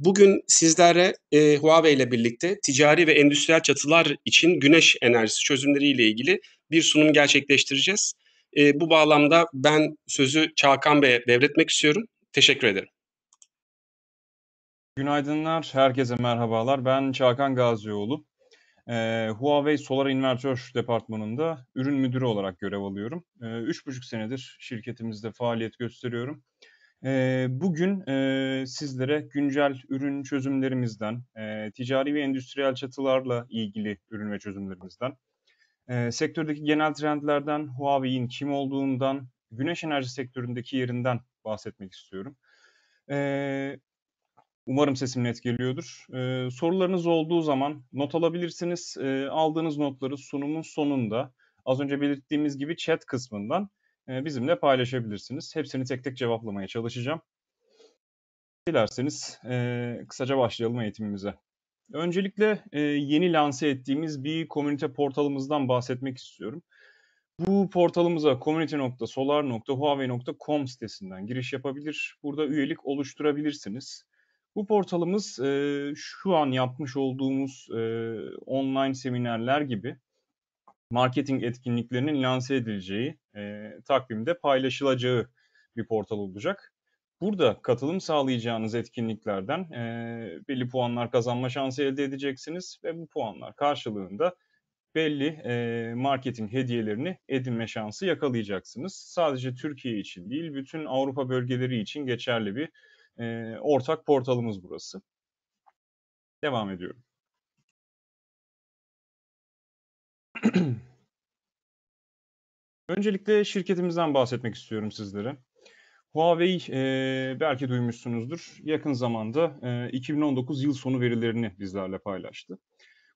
Bugün sizlere e, Huawei ile birlikte ticari ve endüstriyel çatılar için güneş enerjisi çözümleriyle ilgili bir sunum gerçekleştireceğiz. E, bu bağlamda ben sözü Çağkan Bey'e devretmek istiyorum. Teşekkür ederim. Günaydınlar, herkese merhabalar. Ben Çağkan Gazioğlu. E, Huawei Solar İnvertör Departmanı'nda ürün müdürü olarak görev alıyorum. E, buçuk senedir şirketimizde faaliyet gösteriyorum. Bugün sizlere güncel ürün çözümlerimizden, ticari ve endüstriyel çatılarla ilgili ürün ve çözümlerimizden, sektördeki genel trendlerden, Huawei'in kim olduğundan, güneş enerji sektöründeki yerinden bahsetmek istiyorum. Umarım sesim net geliyordur. Sorularınız olduğu zaman not alabilirsiniz. Aldığınız notları sunumun sonunda, az önce belirttiğimiz gibi chat kısmından ee, bizimle paylaşabilirsiniz. Hepsini tek tek cevaplamaya çalışacağım. Dilerseniz e, kısaca başlayalım eğitimimize. Öncelikle e, yeni lanse ettiğimiz bir komünite portalımızdan bahsetmek istiyorum. Bu portalımıza community.solar.huawei.com sitesinden giriş yapabilir. Burada üyelik oluşturabilirsiniz. Bu portalımız e, şu an yapmış olduğumuz e, online seminerler gibi marketing etkinliklerinin lanse edileceği, e, takvimde paylaşılacağı bir portal olacak. Burada katılım sağlayacağınız etkinliklerden e, belli puanlar kazanma şansı elde edeceksiniz ve bu puanlar karşılığında belli e, marketing hediyelerini edinme şansı yakalayacaksınız. Sadece Türkiye için değil, bütün Avrupa bölgeleri için geçerli bir e, ortak portalımız burası. Devam ediyorum. Öncelikle şirketimizden bahsetmek istiyorum sizlere. Huawei e, belki duymuşsunuzdur. Yakın zamanda e, 2019 yıl sonu verilerini bizlerle paylaştı.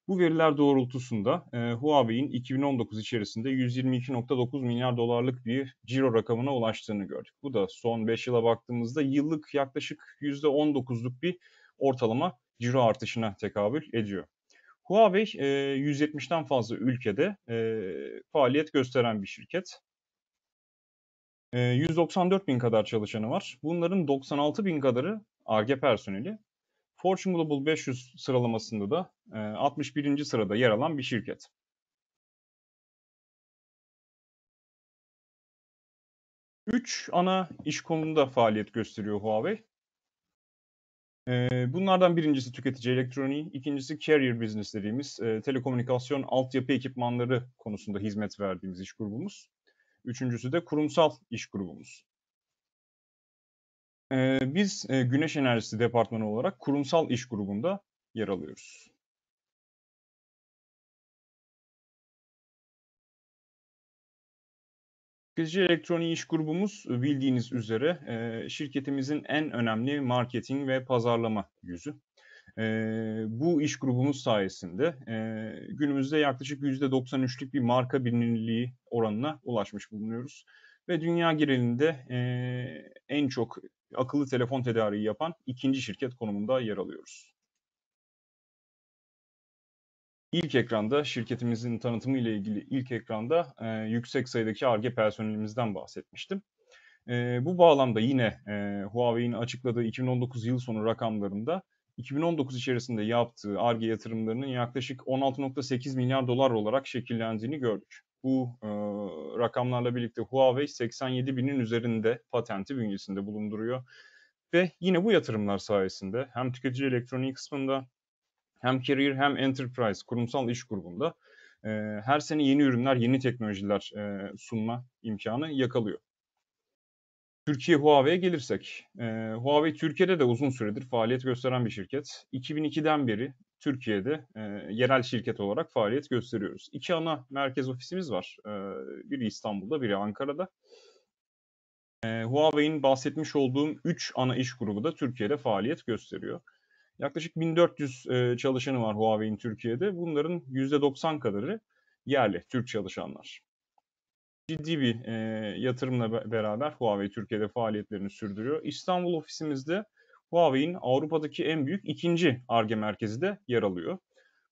Bu veriler doğrultusunda e, Huawei'in 2019 içerisinde 122.9 milyar dolarlık bir ciro rakamına ulaştığını gördük. Bu da son 5 yıla baktığımızda yıllık yaklaşık %19'luk bir ortalama ciro artışına tekabül ediyor. Huawei e, 170'ten fazla ülkede faaliyet gösteren bir şirket. E, 194 bin kadar çalışanı var. Bunların 96 bin kadarı ARGE personeli. Fortune Global 500 sıralamasında da 61. sırada yer alan bir şirket. Üç ana iş konumunda faaliyet gösteriyor Huawei bunlardan birincisi tüketici elektroniği, ikincisi carrier business dediğimiz e, telekomünikasyon altyapı ekipmanları konusunda hizmet verdiğimiz iş grubumuz. Üçüncüsü de kurumsal iş grubumuz. biz Güneş Enerjisi Departmanı olarak kurumsal iş grubunda yer alıyoruz. Tüketici Elektronik İş grubumuz bildiğiniz üzere e, şirketimizin en önemli marketing ve pazarlama yüzü. E, bu iş grubumuz sayesinde e, günümüzde yaklaşık %93'lük bir marka bilinirliği oranına ulaşmış bulunuyoruz. Ve dünya genelinde en çok akıllı telefon tedariği yapan ikinci şirket konumunda yer alıyoruz ilk ekranda şirketimizin tanıtımı ile ilgili ilk ekranda e, yüksek sayıdaki ARGE personelimizden bahsetmiştim. E, bu bağlamda yine e, Huawei'in açıkladığı 2019 yıl sonu rakamlarında 2019 içerisinde yaptığı ARGE yatırımlarının yaklaşık 16.8 milyar dolar olarak şekillendiğini gördük. Bu e, rakamlarla birlikte Huawei 87 binin üzerinde patenti bünyesinde bulunduruyor. Ve yine bu yatırımlar sayesinde hem tüketici elektroniği kısmında hem Career hem Enterprise kurumsal iş grubunda e, her sene yeni ürünler, yeni teknolojiler e, sunma imkanı yakalıyor. Türkiye Huawei'ye gelirsek, e, Huawei Türkiye'de de uzun süredir faaliyet gösteren bir şirket. 2002'den beri Türkiye'de e, yerel şirket olarak faaliyet gösteriyoruz. İki ana merkez ofisimiz var. E, biri İstanbul'da, biri Ankara'da. E, Huawei'in bahsetmiş olduğum üç ana iş grubu da Türkiye'de faaliyet gösteriyor. Yaklaşık 1400 e, çalışanı var Huawei'in Türkiye'de. Bunların %90 kadarı yerli Türk çalışanlar. Ciddi bir e, yatırımla beraber Huawei Türkiye'de faaliyetlerini sürdürüyor. İstanbul ofisimizde Huawei'in Avrupa'daki en büyük ikinci ARGE merkezi de yer alıyor.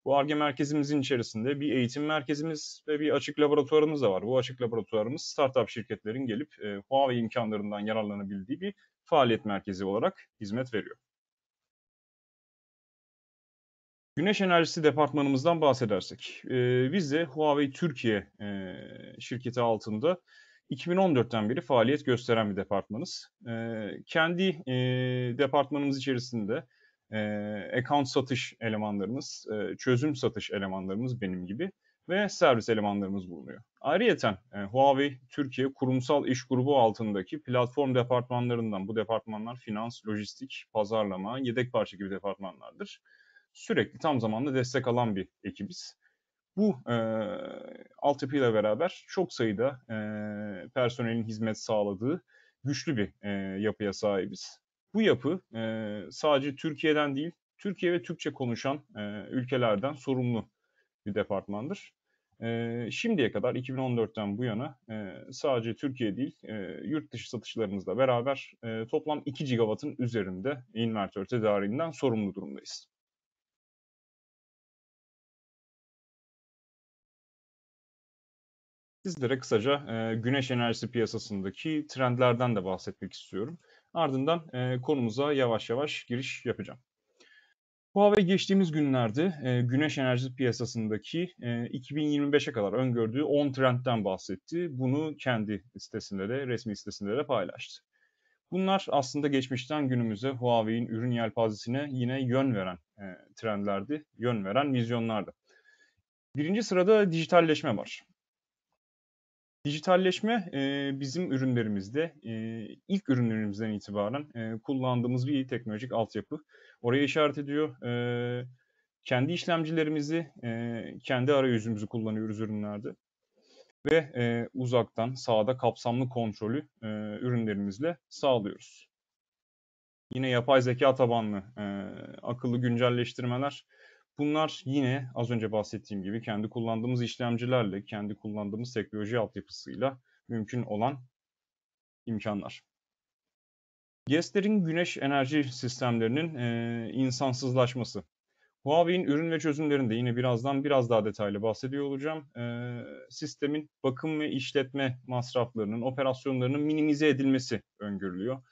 Bu ARGE merkezimizin içerisinde bir eğitim merkezimiz ve bir açık laboratuvarımız da var. Bu açık laboratuvarımız startup şirketlerin gelip e, Huawei imkanlarından yararlanabildiği bir faaliyet merkezi olarak hizmet veriyor. Güneş enerjisi departmanımızdan bahsedersek, e, biz de Huawei Türkiye e, şirketi altında 2014'ten beri faaliyet gösteren bir departmanız. E, kendi e, departmanımız içerisinde e, account satış elemanlarımız, e, çözüm satış elemanlarımız benim gibi ve servis elemanlarımız bulunuyor. Ayrıca e, Huawei Türkiye kurumsal iş grubu altındaki platform departmanlarından bu departmanlar finans, lojistik, pazarlama, yedek parça gibi departmanlardır sürekli tam zamanlı destek alan bir ekibiz. Bu e, altyapıyla beraber çok sayıda e, personelin hizmet sağladığı güçlü bir e, yapıya sahibiz. Bu yapı e, sadece Türkiye'den değil, Türkiye ve Türkçe konuşan e, ülkelerden sorumlu bir departmandır. E, şimdiye kadar 2014'ten bu yana e, sadece Türkiye değil, e, yurt dışı satışlarımızla beraber e, toplam 2 gigawattın üzerinde invertör tedariğinden sorumlu durumdayız. Sizlere kısaca e, güneş enerjisi piyasasındaki trendlerden de bahsetmek istiyorum. Ardından e, konumuza yavaş yavaş giriş yapacağım. Huawei geçtiğimiz günlerde e, güneş enerjisi piyasasındaki e, 2025'e kadar öngördüğü 10 trendten bahsetti. Bunu kendi sitesinde de resmi sitesinde de paylaştı. Bunlar aslında geçmişten günümüze Huawei'in ürün yelpazesine yine yön veren e, trendlerdi, yön veren vizyonlardı. Birinci sırada dijitalleşme var. Dijitalleşme bizim ürünlerimizde ilk ürünlerimizden itibaren kullandığımız bir teknolojik altyapı. Oraya işaret ediyor. kendi işlemcilerimizi, kendi arayüzümüzü kullanıyoruz ürünlerde. Ve uzaktan, sağda kapsamlı kontrolü ürünlerimizle sağlıyoruz. Yine yapay zeka tabanlı akıllı güncelleştirmeler Bunlar yine az önce bahsettiğim gibi kendi kullandığımız işlemcilerle, kendi kullandığımız teknoloji altyapısıyla mümkün olan imkanlar. GES'lerin güneş enerji sistemlerinin e, insansızlaşması. Huawei'in ürün ve çözümlerinde yine birazdan biraz daha detaylı bahsediyor olacağım. E, sistemin bakım ve işletme masraflarının, operasyonlarının minimize edilmesi öngörülüyor.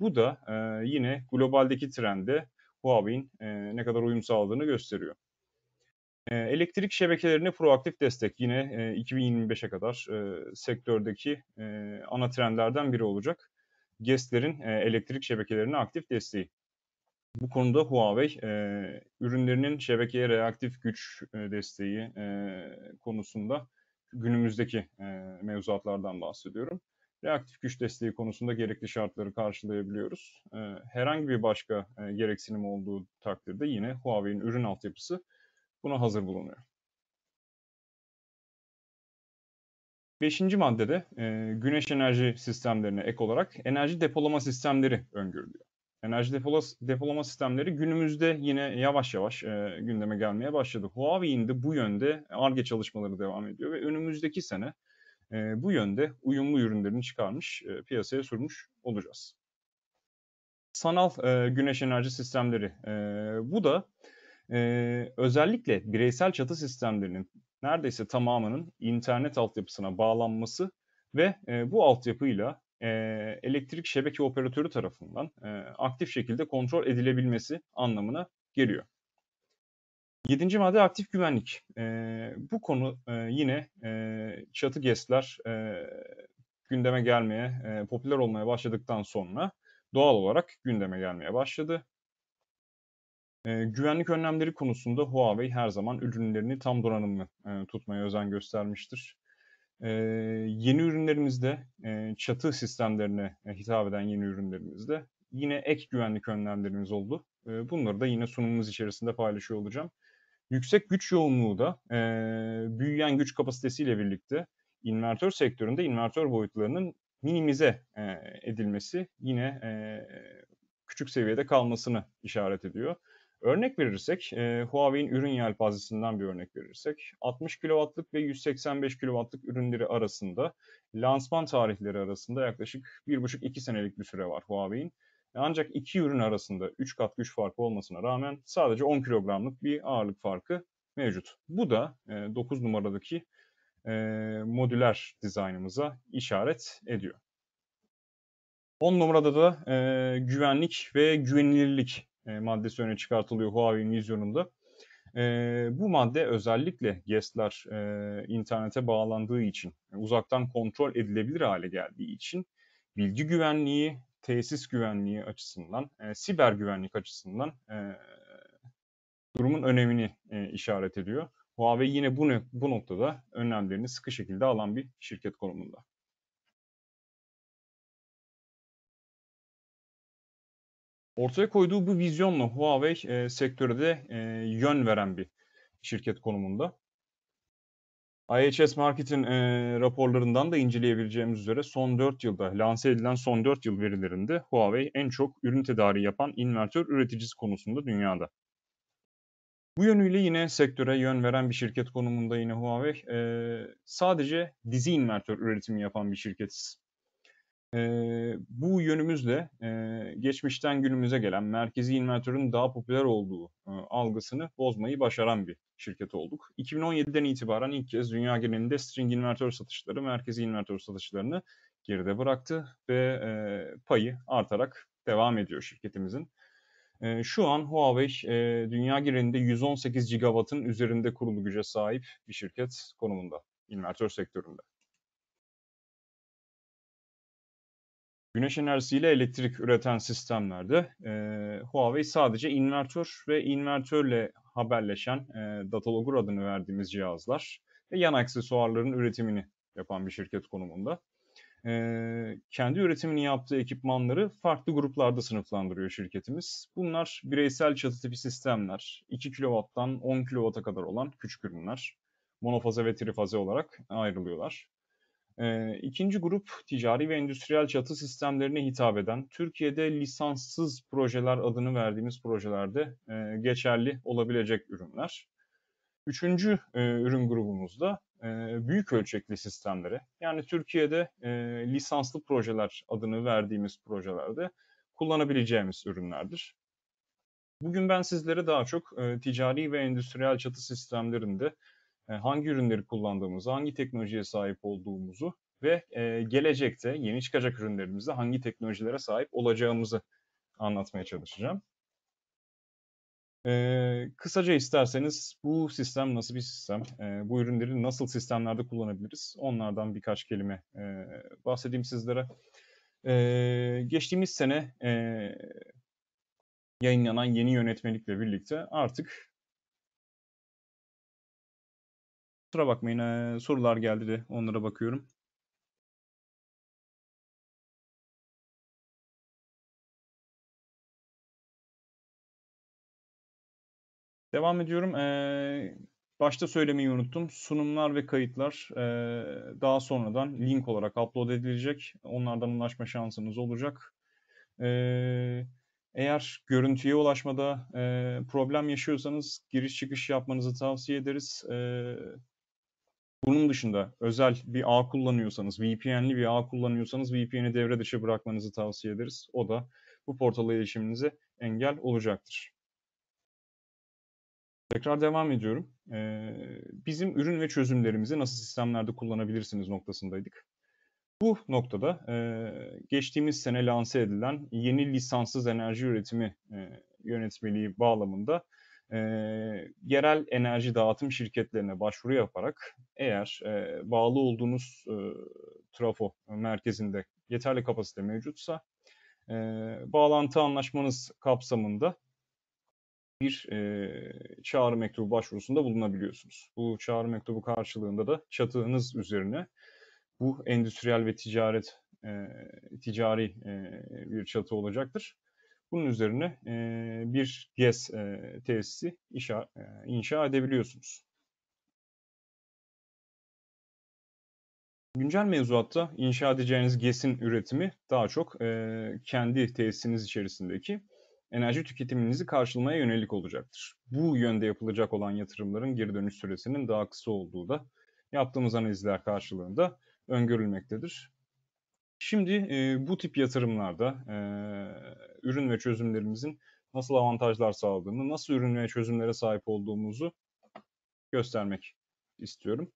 Bu da e, yine globaldeki trende Huawei'in e, ne kadar uyum sağladığını gösteriyor. E, elektrik şebekelerine proaktif destek yine e, 2025'e kadar e, sektördeki e, ana trendlerden biri olacak. GES'lerin e, elektrik şebekelerine aktif desteği. Bu konuda Huawei e, ürünlerinin şebekeye reaktif güç e, desteği e, konusunda günümüzdeki e, mevzuatlardan bahsediyorum reaktif güç desteği konusunda gerekli şartları karşılayabiliyoruz. Ee, herhangi bir başka e, gereksinim olduğu takdirde yine Huawei'nin ürün altyapısı buna hazır bulunuyor. Beşinci maddede e, güneş enerji sistemlerine ek olarak enerji depolama sistemleri öngörülüyor. Enerji depolama sistemleri günümüzde yine yavaş yavaş e, gündeme gelmeye başladı. Huawei'in de bu yönde ARGE çalışmaları devam ediyor ve önümüzdeki sene e, bu yönde uyumlu ürünlerini çıkarmış, e, piyasaya sürmüş olacağız. Sanal e, güneş enerji sistemleri. E, bu da e, özellikle bireysel çatı sistemlerinin neredeyse tamamının internet altyapısına bağlanması ve e, bu altyapıyla e, elektrik şebeke operatörü tarafından e, aktif şekilde kontrol edilebilmesi anlamına geliyor. Yedinci madde aktif güvenlik. E, bu konu e, yine e, çatı GES'ler e, gündeme gelmeye, e, popüler olmaya başladıktan sonra doğal olarak gündeme gelmeye başladı. E, güvenlik önlemleri konusunda Huawei her zaman ürünlerini tam donanımlı e, tutmaya özen göstermiştir. E, yeni ürünlerimizde, e, çatı sistemlerine e, hitap eden yeni ürünlerimizde yine ek güvenlik önlemlerimiz oldu. E, bunları da yine sunumumuz içerisinde paylaşıyor olacağım. Yüksek güç yoğunluğu da e, büyüyen güç kapasitesiyle birlikte invertör sektöründe invertör boyutlarının minimize e, edilmesi yine e, küçük seviyede kalmasını işaret ediyor. Örnek verirsek, e, Huawei'in ürün yelpazesinden bir örnek verirsek, 60 kW'lık ve 185 kW'lık ürünleri arasında, lansman tarihleri arasında yaklaşık 1,5-2 senelik bir süre var Huawei'in. E, ancak iki ürün arasında 3 kat güç farkı olmasına rağmen sadece 10 kilogramlık bir ağırlık farkı mevcut. Bu da 9 e, numaradaki e, modüler dizaynımıza işaret ediyor. 10 numarada da güvenlik ve güvenilirlik maddesi öne çıkartılıyor Huawei'nin vizyonunda. E, bu madde özellikle GES'ler internete bağlandığı için, uzaktan kontrol edilebilir hale geldiği için bilgi güvenliği tesis güvenliği açısından, e, siber güvenlik açısından e, durumun önemini e, işaret ediyor. Huawei yine bu, bu noktada önlemlerini sıkı şekilde alan bir şirket konumunda. Ortaya koyduğu bu vizyonla Huawei e, sektörde e, yön veren bir şirket konumunda. IHS Market'in e, raporlarından da inceleyebileceğimiz üzere son 4 yılda lanse edilen son 4 yıl verilerinde Huawei en çok ürün tedariği yapan invertör üreticisi konusunda dünyada. Bu yönüyle yine sektöre yön veren bir şirket konumunda yine Huawei. E, sadece dizi invertör üretimi yapan bir şirket. E, bu yönümüzle e, geçmişten günümüze gelen merkezi inventörün daha popüler olduğu e, algısını bozmayı başaran bir şirket olduk. 2017'den itibaren ilk kez dünya genelinde string inventör satışları merkezi inventör satışlarını geride bıraktı ve e, payı artarak devam ediyor şirketimizin. E, şu an Huawei e, dünya genelinde 118 gigawattın üzerinde kurulu güce sahip bir şirket konumunda, invertör sektöründe. güneş enerjisiyle elektrik üreten sistemlerde e, Huawei sadece invertör ve invertörle haberleşen e, Datalogger adını verdiğimiz cihazlar ve yan aksesuarların üretimini yapan bir şirket konumunda. E, kendi üretimini yaptığı ekipmanları farklı gruplarda sınıflandırıyor şirketimiz. Bunlar bireysel çatı tipi sistemler, 2 kW'dan 10 kW'a kadar olan küçük ürünler. Monofaze ve trifaze olarak ayrılıyorlar. E, ikinci grup ticari ve endüstriyel çatı sistemlerine hitap eden Türkiye'de lisanssız projeler adını verdiğimiz projelerde e, geçerli olabilecek ürünler. Üçüncü e, ürün grubumuzda e, büyük ölçekli sistemlere yani Türkiye'de e, lisanslı projeler adını verdiğimiz projelerde kullanabileceğimiz ürünlerdir. Bugün ben sizlere daha çok e, ticari ve endüstriyel çatı sistemlerinde hangi ürünleri kullandığımızı, hangi teknolojiye sahip olduğumuzu ve gelecekte yeni çıkacak ürünlerimizde hangi teknolojilere sahip olacağımızı anlatmaya çalışacağım. kısaca isterseniz bu sistem nasıl bir sistem, bu ürünleri nasıl sistemlerde kullanabiliriz onlardan birkaç kelime bahsedeyim sizlere. geçtiğimiz sene yayınlanan yeni yönetmelikle birlikte artık Kusura bakmayın ee, sorular geldi de onlara bakıyorum. Devam ediyorum. Ee, başta söylemeyi unuttum. Sunumlar ve kayıtlar e, daha sonradan link olarak upload edilecek. Onlardan ulaşma şansınız olacak. Ee, eğer görüntüye ulaşmada e, problem yaşıyorsanız giriş çıkış yapmanızı tavsiye ederiz. E, bunun dışında özel bir ağ kullanıyorsanız, VPN'li bir ağ kullanıyorsanız VPN'i devre dışı bırakmanızı tavsiye ederiz. O da bu portala erişiminize engel olacaktır. Tekrar devam ediyorum. Ee, bizim ürün ve çözümlerimizi nasıl sistemlerde kullanabilirsiniz noktasındaydık. Bu noktada e, geçtiğimiz sene lanse edilen yeni lisanssız enerji üretimi e, yönetmeliği bağlamında e, yerel enerji dağıtım şirketlerine başvuru yaparak eğer e, bağlı olduğunuz e, trafo merkezinde yeterli kapasite mevcutsa e, bağlantı anlaşmanız kapsamında bir e, çağrı mektubu başvurusunda bulunabiliyorsunuz. Bu çağrı mektubu karşılığında da çatınız üzerine bu endüstriyel ve ticaret e, ticari e, bir çatı olacaktır. Bunun üzerine bir GES tesisi inşa, edebiliyorsunuz. Güncel mevzuatta inşa edeceğiniz GES'in üretimi daha çok kendi tesisiniz içerisindeki enerji tüketiminizi karşılamaya yönelik olacaktır. Bu yönde yapılacak olan yatırımların geri dönüş süresinin daha kısa olduğu da yaptığımız analizler karşılığında öngörülmektedir. Şimdi e, bu tip yatırımlarda e, ürün ve çözümlerimizin nasıl avantajlar sağladığını, nasıl ürün ve çözümlere sahip olduğumuzu göstermek istiyorum.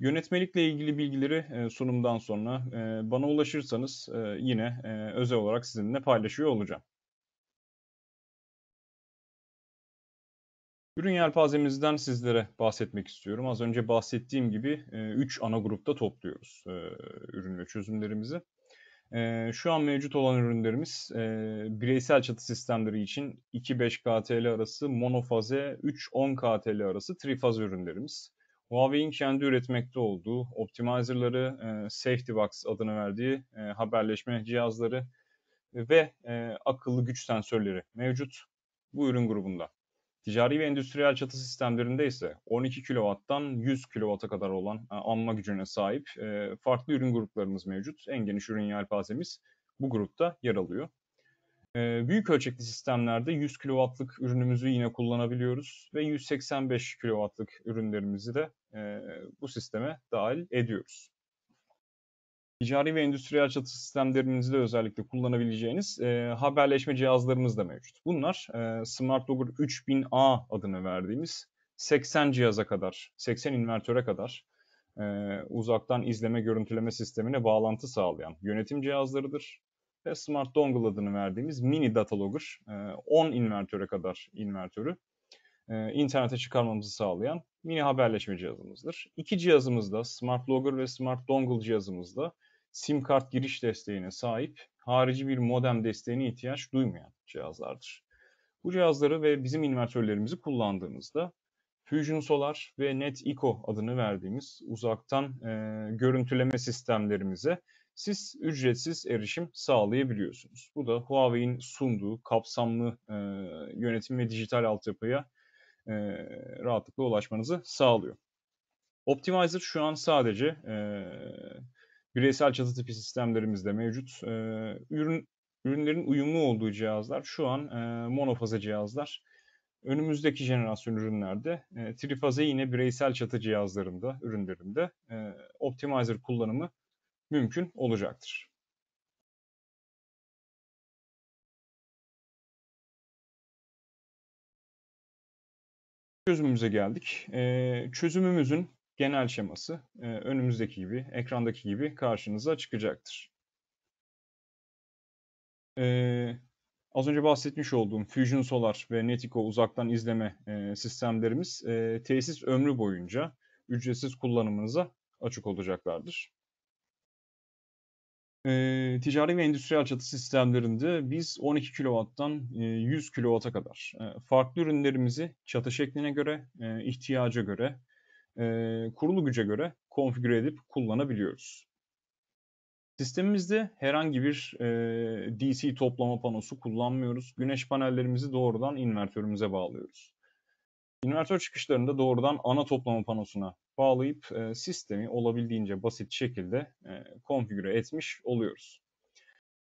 Yönetmelikle ilgili bilgileri sunumdan sonra bana ulaşırsanız yine özel olarak sizinle paylaşıyor olacağım. Ürün yelpazemizden sizlere bahsetmek istiyorum. Az önce bahsettiğim gibi 3 e, ana grupta topluyoruz e, ürün ve çözümlerimizi. E, şu an mevcut olan ürünlerimiz bireysel çatı sistemleri için 2-5 KTL arası monofaze, 3-10 KTL arası trifaz ürünlerimiz. Huawei'in kendi üretmekte olduğu optimizerları, SafetyBox adını verdiği haberleşme cihazları ve akıllı güç sensörleri mevcut bu ürün grubunda. Ticari ve endüstriyel çatı sistemlerinde ise 12 kW'tan 100 kW'a kadar olan e, anma gücüne sahip e, farklı ürün gruplarımız mevcut. En geniş ürün yelpazemiz bu grupta yer alıyor. E, büyük ölçekli sistemlerde 100 kW'lık ürünümüzü yine kullanabiliyoruz ve 185 kW'lık ürünlerimizi de bu sisteme dahil ediyoruz ticari ve endüstriyel çatı sistemlerinizde özellikle kullanabileceğiniz e, haberleşme cihazlarımız da mevcut. Bunlar e, Smart Logger 3000A adını verdiğimiz 80 cihaza kadar, 80 invertöre kadar e, uzaktan izleme görüntüleme sistemine bağlantı sağlayan yönetim cihazlarıdır. Ve Smart Dongle adını verdiğimiz mini data logger, e, 10 invertöre kadar invertörü e, internete çıkarmamızı sağlayan mini haberleşme cihazımızdır. İki cihazımızda Smart Logger ve Smart Dongle cihazımızda SIM kart giriş desteğine sahip, harici bir modem desteğine ihtiyaç duymayan cihazlardır. Bu cihazları ve bizim invertörlerimizi kullandığımızda Fusion Solar ve Net Eco adını verdiğimiz uzaktan e, görüntüleme sistemlerimize siz ücretsiz erişim sağlayabiliyorsunuz. Bu da Huawei'in sunduğu kapsamlı e, yönetim ve dijital altyapıya e, rahatlıkla ulaşmanızı sağlıyor. Optimizer şu an sadece e, Bireysel çatı tipi sistemlerimizde mevcut. E, ürün Ürünlerin uyumlu olduğu cihazlar şu an e, monofaza cihazlar. Önümüzdeki jenerasyon ürünlerde e, trifaze yine bireysel çatı cihazlarında, ürünlerinde e, optimizer kullanımı mümkün olacaktır. Çözümümüze geldik. E, çözümümüzün genel şeması e, önümüzdeki gibi, ekrandaki gibi karşınıza çıkacaktır. E, az önce bahsetmiş olduğum Fusion Solar ve Netico uzaktan izleme e, sistemlerimiz e, tesis ömrü boyunca ücretsiz kullanımınıza açık olacaklardır. E, ticari ve endüstriyel çatı sistemlerinde biz 12 kW'dan e, 100 kW'a kadar e, farklı ürünlerimizi çatı şekline göre, e, ihtiyaca göre e, kurulu güce göre konfigüre edip kullanabiliyoruz. Sistemimizde herhangi bir e, DC toplama panosu kullanmıyoruz. Güneş panellerimizi doğrudan invertörümüze bağlıyoruz. İnvertör da doğrudan ana toplama panosuna bağlayıp e, sistemi olabildiğince basit şekilde e, konfigüre etmiş oluyoruz.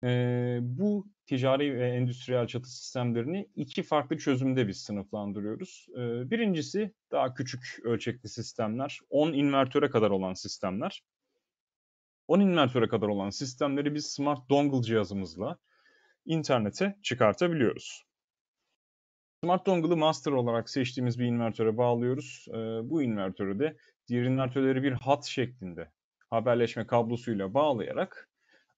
E, bu ticari ve endüstriyel çatı sistemlerini iki farklı çözümde biz sınıflandırıyoruz. E, birincisi daha küçük ölçekli sistemler, 10 invertöre kadar olan sistemler. 10 invertöre kadar olan sistemleri biz smart dongle cihazımızla internete çıkartabiliyoruz. Smart Dongle'ı master olarak seçtiğimiz bir invertöre bağlıyoruz. E, bu invertörü de diğer invertörleri bir hat şeklinde haberleşme kablosuyla bağlayarak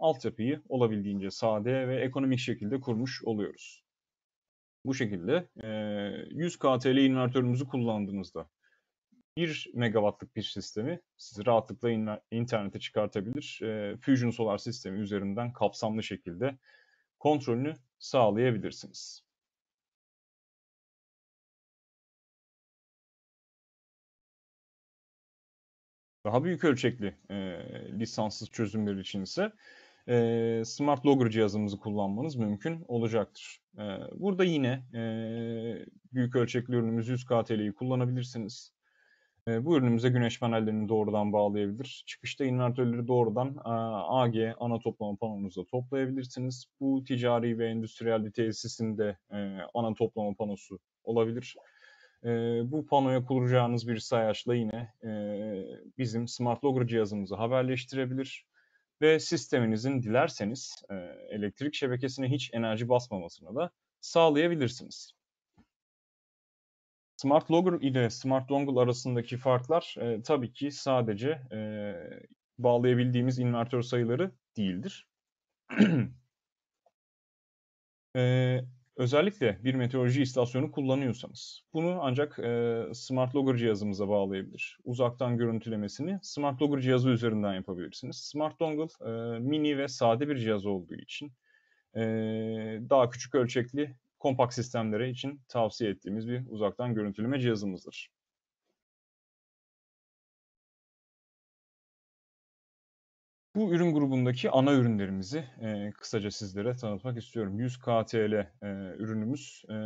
altyapıyı olabildiğince sade ve ekonomik şekilde kurmuş oluyoruz. Bu şekilde 100 KTL invertörümüzü kullandığınızda 1 megawattlık bir sistemi sizi rahatlıkla internete çıkartabilir. Fusion Solar sistemi üzerinden kapsamlı şekilde kontrolünü sağlayabilirsiniz. Daha büyük ölçekli e, lisanssız çözümler için ise e, Smart Logger cihazımızı kullanmanız mümkün olacaktır. E, burada yine e, büyük ölçekli ürünümüz 100 KTL'yi kullanabilirsiniz. E, bu ürünümüze güneş panellerini doğrudan bağlayabilir. Çıkışta invertörleri doğrudan e, AG ana toplama panonuza toplayabilirsiniz. Bu ticari ve endüstriyel bir tesisin de e, ana toplama panosu olabilir. E, bu panoya kuracağınız bir sayaçla yine e, bizim Smart Logger cihazımızı haberleştirebilir ve sisteminizin dilerseniz elektrik şebekesine hiç enerji basmamasını da sağlayabilirsiniz. Smart Logger ile Smart Dongle arasındaki farklar e, tabii ki sadece e, bağlayabildiğimiz inverter sayıları değildir. e, Özellikle bir meteoroloji istasyonu kullanıyorsanız bunu ancak e, Smart Logger cihazımıza bağlayabilir. Uzaktan görüntülemesini Smart Logger cihazı üzerinden yapabilirsiniz. Smart Dongle e, mini ve sade bir cihaz olduğu için e, daha küçük ölçekli kompakt sistemlere için tavsiye ettiğimiz bir uzaktan görüntüleme cihazımızdır. Bu ürün grubundaki ana ürünlerimizi e, kısaca sizlere tanıtmak istiyorum. 100 KTL e, ürünümüz e,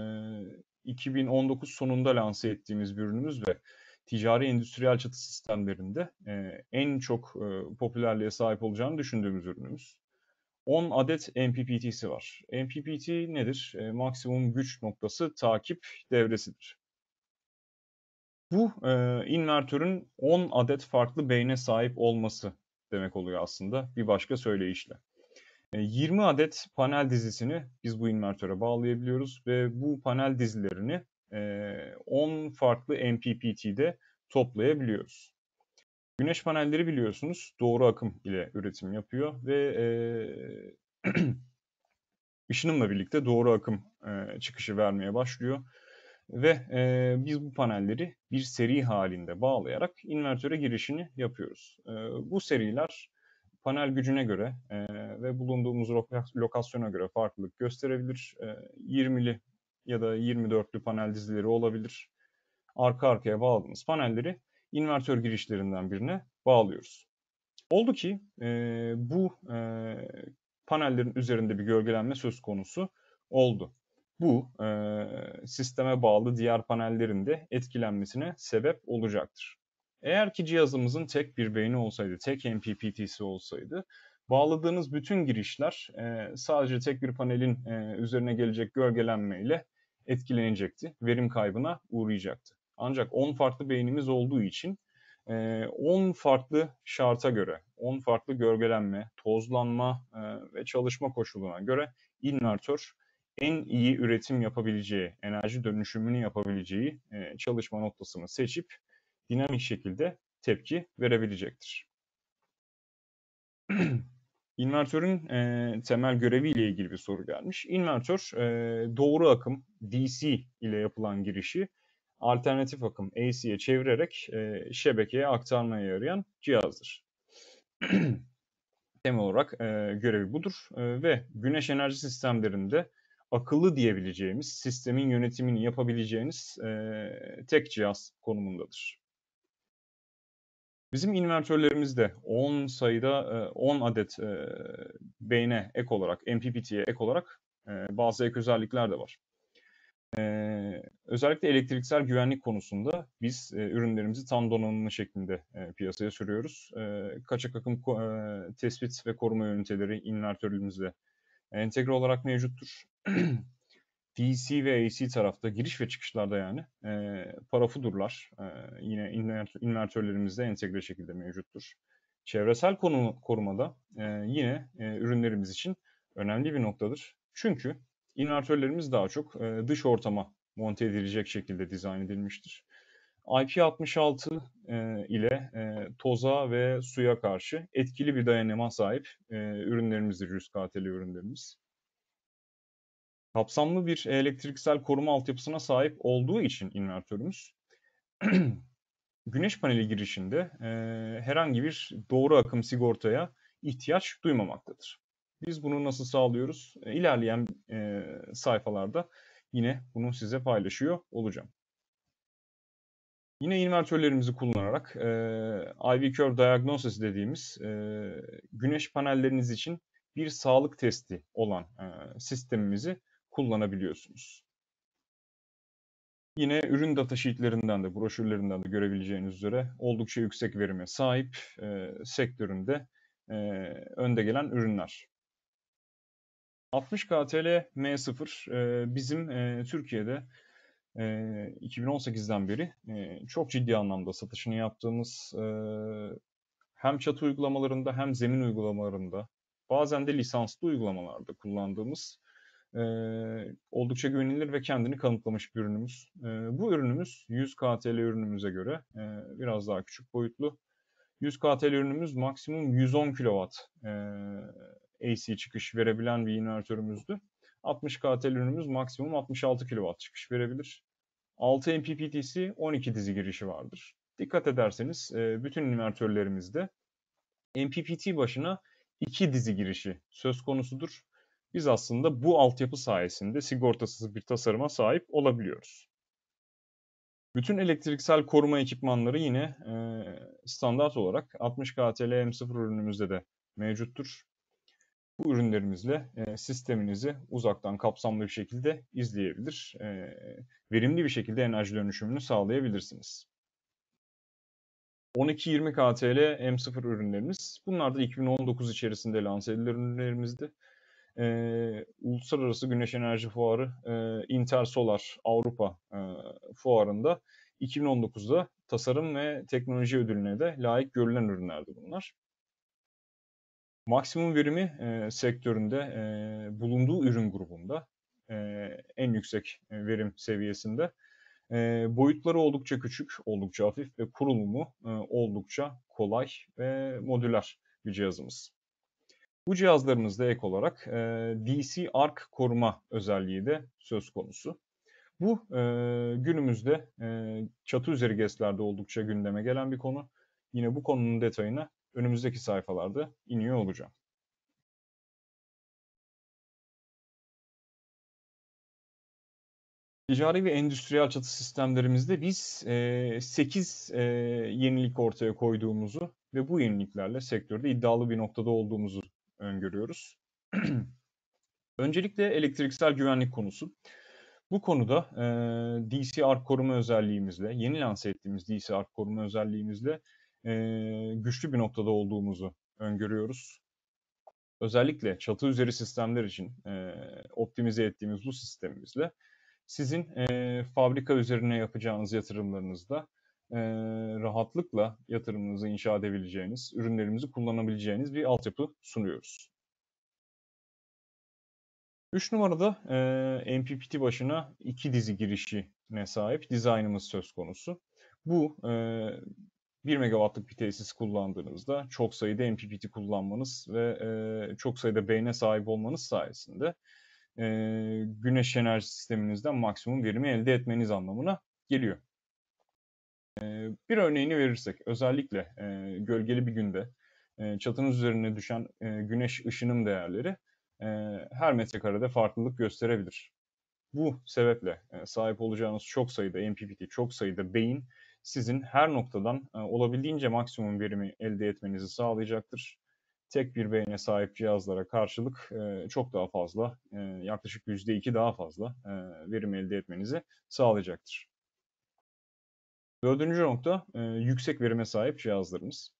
2019 sonunda lanse ettiğimiz bir ürünümüz ve ticari endüstriyel çatı sistemlerinde e, en çok e, popülerliğe sahip olacağını düşündüğümüz ürünümüz. 10 adet MPPT'si var. MPPT nedir? E, maksimum güç noktası takip devresidir. Bu e, invertörün 10 adet farklı beyne sahip olması demek oluyor aslında bir başka söyleyişle. 20 e, adet panel dizisini biz bu invertöre bağlayabiliyoruz ve bu panel dizilerini 10 e, farklı MPPT'de toplayabiliyoruz. Güneş panelleri biliyorsunuz doğru akım ile üretim yapıyor ve e, ışınımla birlikte doğru akım çıkışı vermeye başlıyor ve e, biz bu panelleri bir seri halinde bağlayarak invertöre girişini yapıyoruz. E, bu seriler panel gücüne göre e, ve bulunduğumuz lokasyona göre farklılık gösterebilir. E, 20'li ya da 24'lü panel dizileri olabilir. Arka arkaya bağladığımız panelleri invertör girişlerinden birine bağlıyoruz. Oldu ki e, bu e, panellerin üzerinde bir gölgelenme söz konusu oldu bu e, sisteme bağlı diğer panellerin de etkilenmesine sebep olacaktır. Eğer ki cihazımızın tek bir beyni olsaydı, tek MPPT'si olsaydı bağladığınız bütün girişler e, sadece tek bir panelin e, üzerine gelecek gölgelenmeyle etkilenecekti. Verim kaybına uğrayacaktı. Ancak 10 farklı beynimiz olduğu için 10 farklı şarta göre, 10 farklı gölgelenme, tozlanma ve çalışma koşuluna göre inverter en iyi üretim yapabileceği, enerji dönüşümünü yapabileceği e, çalışma noktasını seçip dinamik şekilde tepki verebilecektir. İnvertörün e, temel görevi ile ilgili bir soru gelmiş. İnvertör e, doğru akım DC ile yapılan girişi alternatif akım AC'ye çevirerek e, şebekeye aktarmaya yarayan cihazdır. Temel olarak e, görevi budur e, ve güneş enerji sistemlerinde akıllı diyebileceğimiz sistemin yönetimini yapabileceğiniz e, tek cihaz konumundadır. Bizim invertörlerimizde 10 sayıda 10 adet beyne ek olarak, MPPT'ye ek olarak bazı ek özellikler de var. Özellikle elektriksel güvenlik konusunda biz ürünlerimizi tam donanımlı şeklinde piyasaya sürüyoruz. Kaçak akım tespit ve koruma üniteleri invertörümüzde entegre olarak mevcuttur. DC ve AC tarafta giriş ve çıkışlarda yani e, parafudurlar e, yine invertörlerimizde entegre şekilde mevcuttur. Çevresel konu korumada e, yine e, ürünlerimiz için önemli bir noktadır. Çünkü invertörlerimiz daha çok e, dış ortama monte edilecek şekilde dizayn edilmiştir. IP66 e, ile e, toza ve suya karşı etkili bir dayanıma sahip e, ürünlerimizdir 100 KT'li ürünlerimiz kapsamlı bir elektriksel koruma altyapısına sahip olduğu için inverterimiz güneş paneli girişinde e, herhangi bir doğru akım sigortaya ihtiyaç duymamaktadır. Biz bunu nasıl sağlıyoruz? E, ilerleyen e, sayfalarda yine bunu size paylaşıyor olacağım. Yine invertörlerimizi kullanarak e, IV Curve Diagnosis dediğimiz e, güneş panelleriniz için bir sağlık testi olan e, sistemimizi kullanabiliyorsunuz. Yine ürün datasheetlerinden de, broşürlerinden de görebileceğiniz üzere oldukça yüksek verime sahip e, sektöründe e, önde gelen ürünler. 60 KTL M0 e, bizim e, Türkiye'de e, 2018'den beri e, çok ciddi anlamda satışını yaptığımız e, hem çatı uygulamalarında hem zemin uygulamalarında bazen de lisanslı uygulamalarda kullandığımız e, oldukça güvenilir ve kendini kanıtlamış bir ürünümüz. E, bu ürünümüz 100 KTL ürünümüze göre e, biraz daha küçük boyutlu. 100 KTL ürünümüz maksimum 110 kW e, AC çıkış verebilen bir invertörümüzdü. 60 KTL ürünümüz maksimum 66 kW çıkış verebilir. 6 MPPT'si 12 dizi girişi vardır. Dikkat ederseniz bütün invertörlerimizde MPPT başına 2 dizi girişi söz konusudur biz aslında bu altyapı sayesinde sigortasız bir tasarıma sahip olabiliyoruz. Bütün elektriksel koruma ekipmanları yine e, standart olarak 60 KTL M0 ürünümüzde de mevcuttur. Bu ürünlerimizle e, sisteminizi uzaktan kapsamlı bir şekilde izleyebilir, e, verimli bir şekilde enerji dönüşümünü sağlayabilirsiniz. 12-20 KTL M0 ürünlerimiz, bunlar da 2019 içerisinde lanse edilen ürünlerimizdi e, Uluslararası Güneş Enerji Fuarı e, Intersolar Avrupa e, Fuarı'nda 2019'da Tasarım ve Teknoloji Ödülü'ne de layık görülen ürünlerdi bunlar. Maksimum verimi e, sektöründe e, bulunduğu ürün grubunda e, en yüksek verim seviyesinde. E, boyutları oldukça küçük, oldukça hafif ve kurulumu e, oldukça kolay ve modüler bir cihazımız. Bu cihazlarımızda ek olarak e, DC arc koruma özelliği de söz konusu. Bu e, günümüzde e, çatı üzeri GES'lerde oldukça gündeme gelen bir konu. Yine bu konunun detayına önümüzdeki sayfalarda iniyor olacağım. Ticari ve endüstriyel çatı sistemlerimizde biz e, 8 e, yenilik ortaya koyduğumuzu ve bu yeniliklerle sektörde iddialı bir noktada olduğumuzu öngörüyoruz. Öncelikle elektriksel güvenlik konusu. Bu konuda e, DC-ARC koruma özelliğimizle, yeni lanse ettiğimiz DC-ARC koruma özelliğimizle e, güçlü bir noktada olduğumuzu öngörüyoruz. Özellikle çatı üzeri sistemler için e, optimize ettiğimiz bu sistemimizle sizin e, fabrika üzerine yapacağınız yatırımlarınızda e, rahatlıkla yatırımınızı inşa edebileceğiniz, ürünlerimizi kullanabileceğiniz bir altyapı sunuyoruz. 3 numarada e, MPPT başına iki dizi girişine sahip dizaynımız söz konusu. Bu e, 1 megawattlık bir tesis kullandığınızda çok sayıda MPPT kullanmanız ve e, çok sayıda beyne sahip olmanız sayesinde e, güneş enerji sisteminizden maksimum verimi elde etmeniz anlamına geliyor. Bir örneğini verirsek özellikle gölgeli bir günde çatının üzerine düşen güneş ışınım değerleri her metrekarede farklılık gösterebilir. Bu sebeple sahip olacağınız çok sayıda MPPT, çok sayıda beyin sizin her noktadan olabildiğince maksimum verimi elde etmenizi sağlayacaktır. Tek bir beyne sahip cihazlara karşılık çok daha fazla, yaklaşık %2 daha fazla verim elde etmenizi sağlayacaktır. Dördüncü nokta e, yüksek verime sahip cihazlarımız.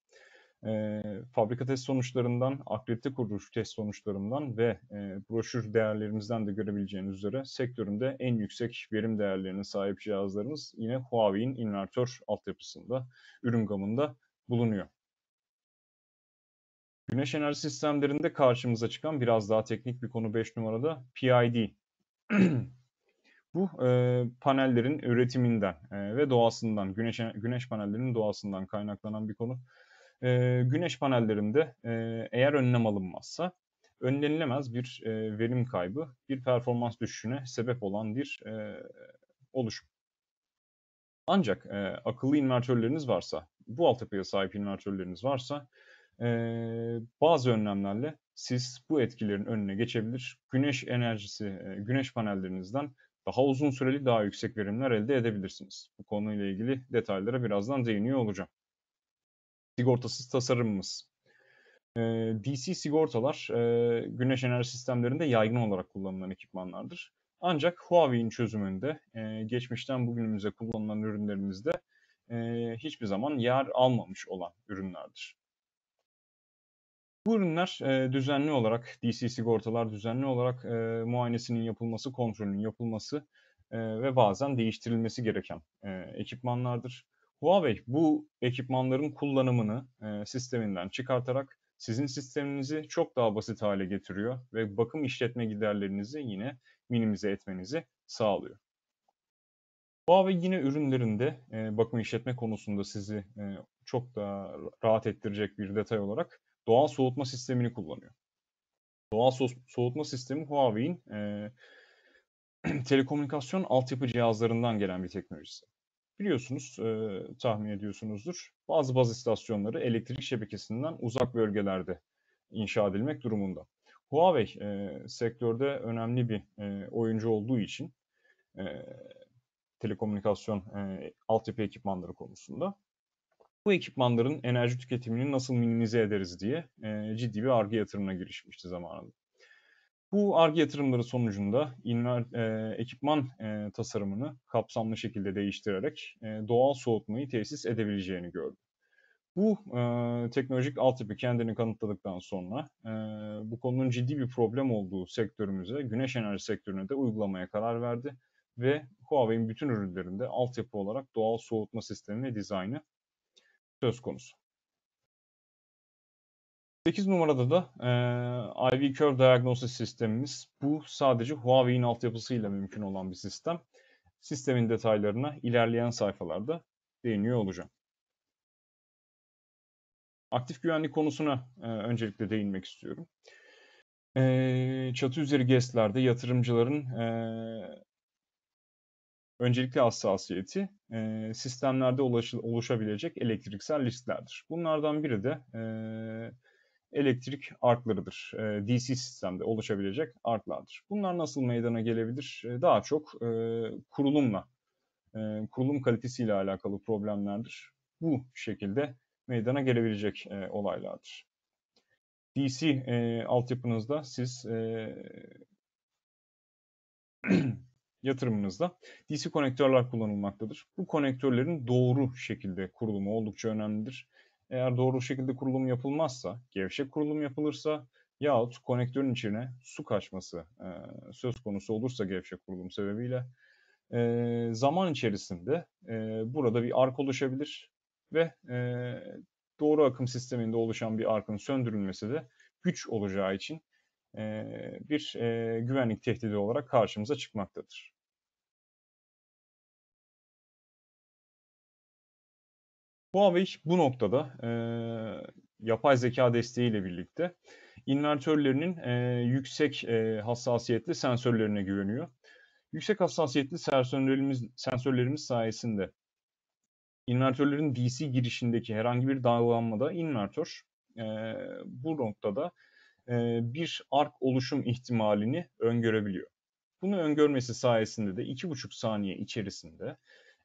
E, fabrika test sonuçlarından, akredite kuruluş test sonuçlarından ve e, broşür değerlerimizden de görebileceğiniz üzere sektöründe en yüksek verim değerlerine sahip cihazlarımız yine Huawei'in invertör altyapısında, ürün gamında bulunuyor. Güneş enerji sistemlerinde karşımıza çıkan biraz daha teknik bir konu 5 numarada PID. Bu e, panellerin üretiminden e, ve doğasından, güneş, güneş panellerinin doğasından kaynaklanan bir konu. E, güneş panellerinde e, eğer önlem alınmazsa önlenilemez bir e, verim kaybı, bir performans düşüşüne sebep olan bir e, oluşum. Ancak e, akıllı invertörleriniz varsa, bu altyapıya sahip invertörleriniz varsa e, bazı önlemlerle siz bu etkilerin önüne geçebilir. Güneş enerjisi, e, güneş panellerinizden daha uzun süreli daha yüksek verimler elde edebilirsiniz. Bu konuyla ilgili detaylara birazdan değiniyor olacağım. Sigortasız tasarımımız. Ee, DC sigortalar e, güneş enerji sistemlerinde yaygın olarak kullanılan ekipmanlardır. Ancak Huawei'in çözümünde e, geçmişten bugünümüze kullanılan ürünlerimizde e, hiçbir zaman yer almamış olan ürünlerdir. Bu ürünler e, düzenli olarak DC sigortalar düzenli olarak e, muayenesinin yapılması, kontrolünün yapılması e, ve bazen değiştirilmesi gereken e, ekipmanlardır. Huawei bu ekipmanların kullanımını e, sisteminden çıkartarak sizin sisteminizi çok daha basit hale getiriyor ve bakım işletme giderlerinizi yine minimize etmenizi sağlıyor. Huawei yine ürünlerinde e, bakım işletme konusunda sizi e, çok daha rahat ettirecek bir detay olarak doğal soğutma sistemini kullanıyor. Doğal so soğutma sistemi Huawei'in e, telekomünikasyon altyapı cihazlarından gelen bir teknolojisi. Biliyorsunuz, e, tahmin ediyorsunuzdur. Bazı baz istasyonları elektrik şebekesinden uzak bölgelerde inşa edilmek durumunda. Huawei e, sektörde önemli bir e, oyuncu olduğu için e, telekomünikasyon e, altyapı ekipmanları konusunda bu ekipmanların enerji tüketimini nasıl minimize ederiz diye e, ciddi bir arge yatırımına girişmişti zamanında. Bu arge yatırımları sonucunda inver, e, ekipman e, tasarımını kapsamlı şekilde değiştirerek e, doğal soğutmayı tesis edebileceğini gördü. Bu e, teknolojik altyapı kendini kanıtladıktan sonra e, bu konunun ciddi bir problem olduğu sektörümüze, güneş enerji sektörüne de uygulamaya karar verdi ve Huawei'in bütün ürünlerinde altyapı olarak doğal soğutma sistemi ve dizaynı söz konusu. 8 numarada da e, IV Curve Diagnosis sistemimiz. Bu sadece Huawei'in altyapısıyla mümkün olan bir sistem. Sistemin detaylarına ilerleyen sayfalarda değiniyor olacağım. Aktif güvenlik konusuna e, öncelikle değinmek istiyorum. E, çatı üzeri GES'lerde yatırımcıların e, öncelikli hassasiyeti e, sistemlerde ulaş, oluşabilecek elektriksel risklerdir. Bunlardan biri de e, elektrik arklarıdır. E, DC sistemde oluşabilecek arklardır. Bunlar nasıl meydana gelebilir? E, daha çok e, kurulumla, e, kurulum kalitesiyle alakalı problemlerdir. Bu şekilde meydana gelebilecek e, olaylardır. DC e, altyapınızda siz e, yatırımınızda DC konektörler kullanılmaktadır. Bu konektörlerin doğru şekilde kurulumu oldukça önemlidir. Eğer doğru şekilde kurulum yapılmazsa, gevşek kurulum yapılırsa yahut konektörün içine su kaçması e, söz konusu olursa gevşek kurulum sebebiyle e, zaman içerisinde e, burada bir ark oluşabilir ve e, doğru akım sisteminde oluşan bir arkın söndürülmesi de güç olacağı için e, bir e, güvenlik tehdidi olarak karşımıza çıkmaktadır. Huawei bu noktada e, yapay zeka desteğiyle birlikte invertörlerinin e, yüksek e, hassasiyetli sensörlerine güveniyor. Yüksek hassasiyetli sensörlerimiz, sensörlerimiz sayesinde invertörlerin DC girişindeki herhangi bir dalgalanmada invertör e, bu noktada e, bir ark oluşum ihtimalini öngörebiliyor. Bunu öngörmesi sayesinde de 2,5 saniye içerisinde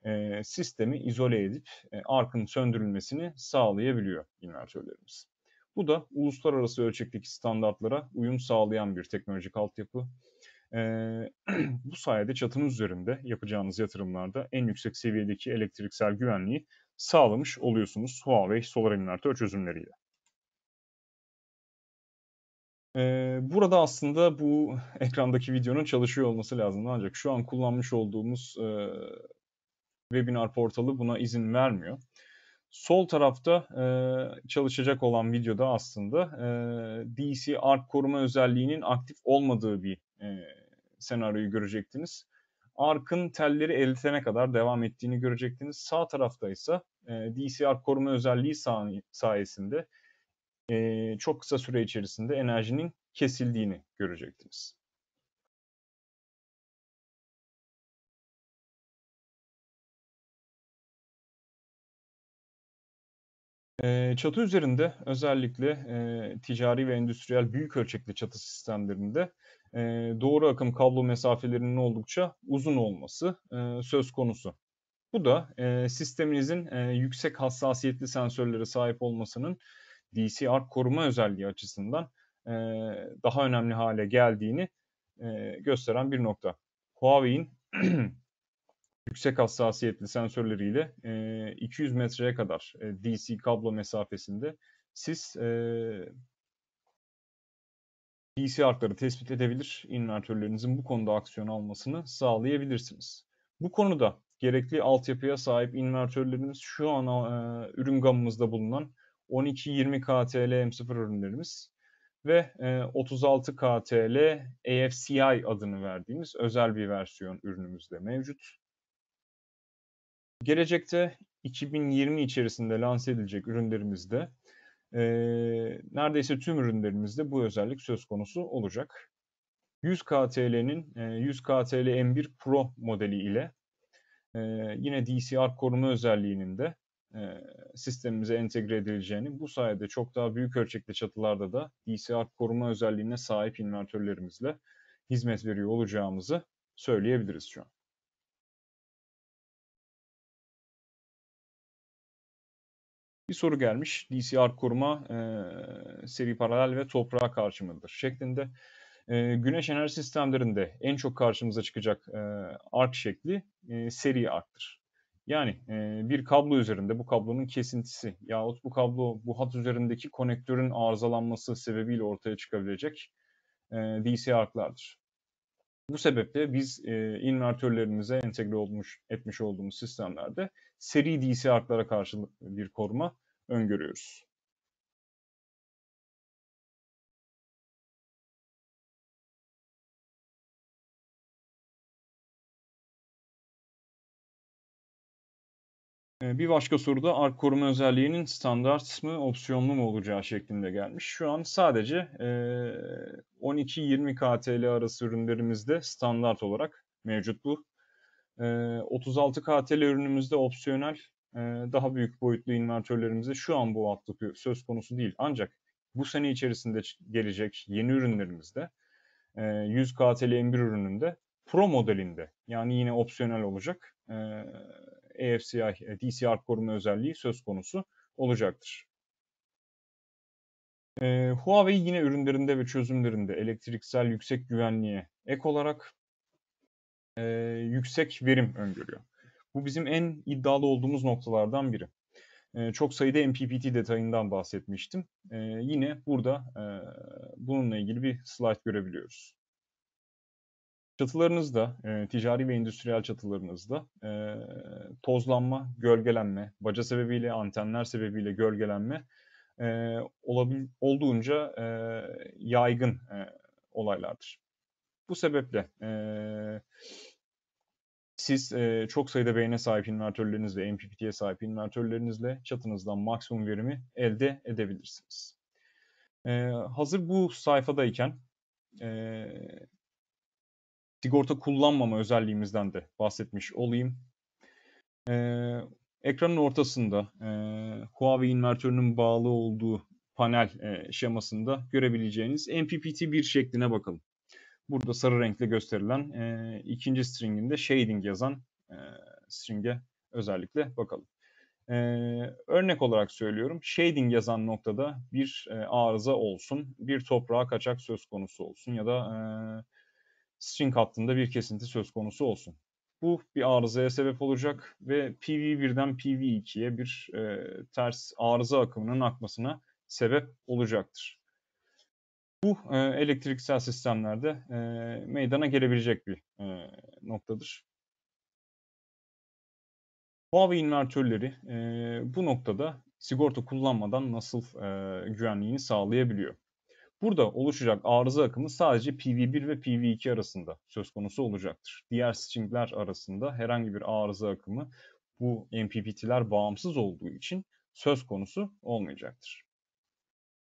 e, sistemi izole edip e, arkın söndürülmesini sağlayabiliyor inverterlerimiz. Bu da uluslararası ölçekteki standartlara uyum sağlayan bir teknolojik altyapı. Ee, bu sayede çatının üzerinde yapacağınız yatırımlarda en yüksek seviyedeki elektriksel güvenliği sağlamış oluyorsunuz Huawei solar inverter çözümleriyle. burada aslında bu ekrandaki videonun çalışıyor olması lazım ancak şu an kullanmış olduğumuz webinar portalı buna izin vermiyor. Sol tarafta e, çalışacak olan videoda aslında e, DC ARC koruma özelliğinin aktif olmadığı bir e, senaryoyu görecektiniz. ARC'ın telleri eritene kadar devam ettiğini görecektiniz. Sağ tarafta ise e, DC ARC koruma özelliği sayesinde e, çok kısa süre içerisinde enerjinin kesildiğini görecektiniz. çatı üzerinde özellikle e, ticari ve endüstriyel büyük ölçekli çatı sistemlerinde e, doğru akım kablo mesafelerinin oldukça uzun olması e, söz konusu. Bu da e, sisteminizin e, yüksek hassasiyetli sensörlere sahip olmasının DC arc koruma özelliği açısından e, daha önemli hale geldiğini e, gösteren bir nokta. Huawei'in yüksek hassasiyetli sensörleriyle e, 200 metreye kadar e, DC kablo mesafesinde siz e, DC arkları tespit edebilir, inverterlerinizin bu konuda aksiyon almasını sağlayabilirsiniz. Bu konuda gerekli altyapıya sahip inverterlerimiz şu an e, ürün gamımızda bulunan 12-20 KTL M0 ürünlerimiz ve e, 36 KTL AFCI adını verdiğimiz özel bir versiyon ürünümüz de mevcut. Gelecekte 2020 içerisinde lanse edilecek ürünlerimizde e, neredeyse tüm ürünlerimizde bu özellik söz konusu olacak. 100 KTL'nin e, 100 KTL M1 Pro modeli ile e, yine DCR koruma özelliğinin de e, sistemimize entegre edileceğini bu sayede çok daha büyük ölçekli çatılarda da DCR koruma özelliğine sahip invertörlerimizle hizmet veriyor olacağımızı söyleyebiliriz şu an. Bir soru gelmiş. DCR kurma e, seri paralel ve toprağa karşı mıdır? Şeklinde. E, güneş enerji sistemlerinde en çok karşımıza çıkacak e, ark şekli e, seri arktır. Yani e, bir kablo üzerinde bu kablonun kesintisi yahut bu kablo bu hat üzerindeki konektörün arızalanması sebebiyle ortaya çıkabilecek e, DC arklardır. Bu sebeple biz e, invertörlerimize entegre olmuş etmiş olduğumuz sistemlerde seri DC artlara karşı bir koruma öngörüyoruz. Ee, bir başka soruda ark koruma özelliğinin standart mı opsiyonlu mu olacağı şeklinde gelmiş. Şu an sadece 12-20 e, KTL arası ürünlerimizde standart olarak mevcut bu. 36 e, KTL ürünümüzde opsiyonel e, daha büyük boyutlu invertörlerimizde şu an bu atlık söz konusu değil. Ancak bu sene içerisinde gelecek yeni ürünlerimizde 100 KTL M1 ürününde Pro modelinde yani yine opsiyonel olacak AFCI, e e, DCR koruma özelliği söz konusu olacaktır. E, Huawei yine ürünlerinde ve çözümlerinde elektriksel yüksek güvenliğe ek olarak e, yüksek verim öngörüyor. Bu bizim en iddialı olduğumuz noktalardan biri. E, çok sayıda MPPT detayından bahsetmiştim. E, yine burada e, bununla ilgili bir slide görebiliyoruz. Çatılarınızda, e, ticari ve endüstriyel çatılarınızda e, tozlanma, gölgelenme, baca sebebiyle, antenler sebebiyle gölgelenme e, olabil, olduğunca e, yaygın e, olaylardır. Bu sebeple e, siz e, çok sayıda beyne sahip invertörlerinizle, MPPT'ye sahip invertörlerinizle çatınızdan maksimum verimi elde edebilirsiniz. E, hazır bu sayfadayken e, sigorta kullanmama özelliğimizden de bahsetmiş olayım. Ee, ekranın ortasında e, Huawei invertörünün bağlı olduğu panel e, şemasında görebileceğiniz MPPT1 şekline bakalım. Burada sarı renkle gösterilen e, ikinci stringinde shading yazan e, stringe özellikle bakalım. E, örnek olarak söylüyorum shading yazan noktada bir e, arıza olsun, bir toprağa kaçak söz konusu olsun ya da e, string hattında bir kesinti söz konusu olsun. Bu bir arızaya sebep olacak ve PV1'den PV2'ye bir e, ters arıza akımının akmasına sebep olacaktır. Bu e, elektriksel sistemlerde e, meydana gelebilecek bir e, noktadır. Huawei invertörleri e, bu noktada sigorta kullanmadan nasıl e, güvenliğini sağlayabiliyor? Burada oluşacak arıza akımı sadece PV1 ve PV2 arasında söz konusu olacaktır. Diğer stringler arasında herhangi bir arıza akımı bu MPPT'ler bağımsız olduğu için söz konusu olmayacaktır.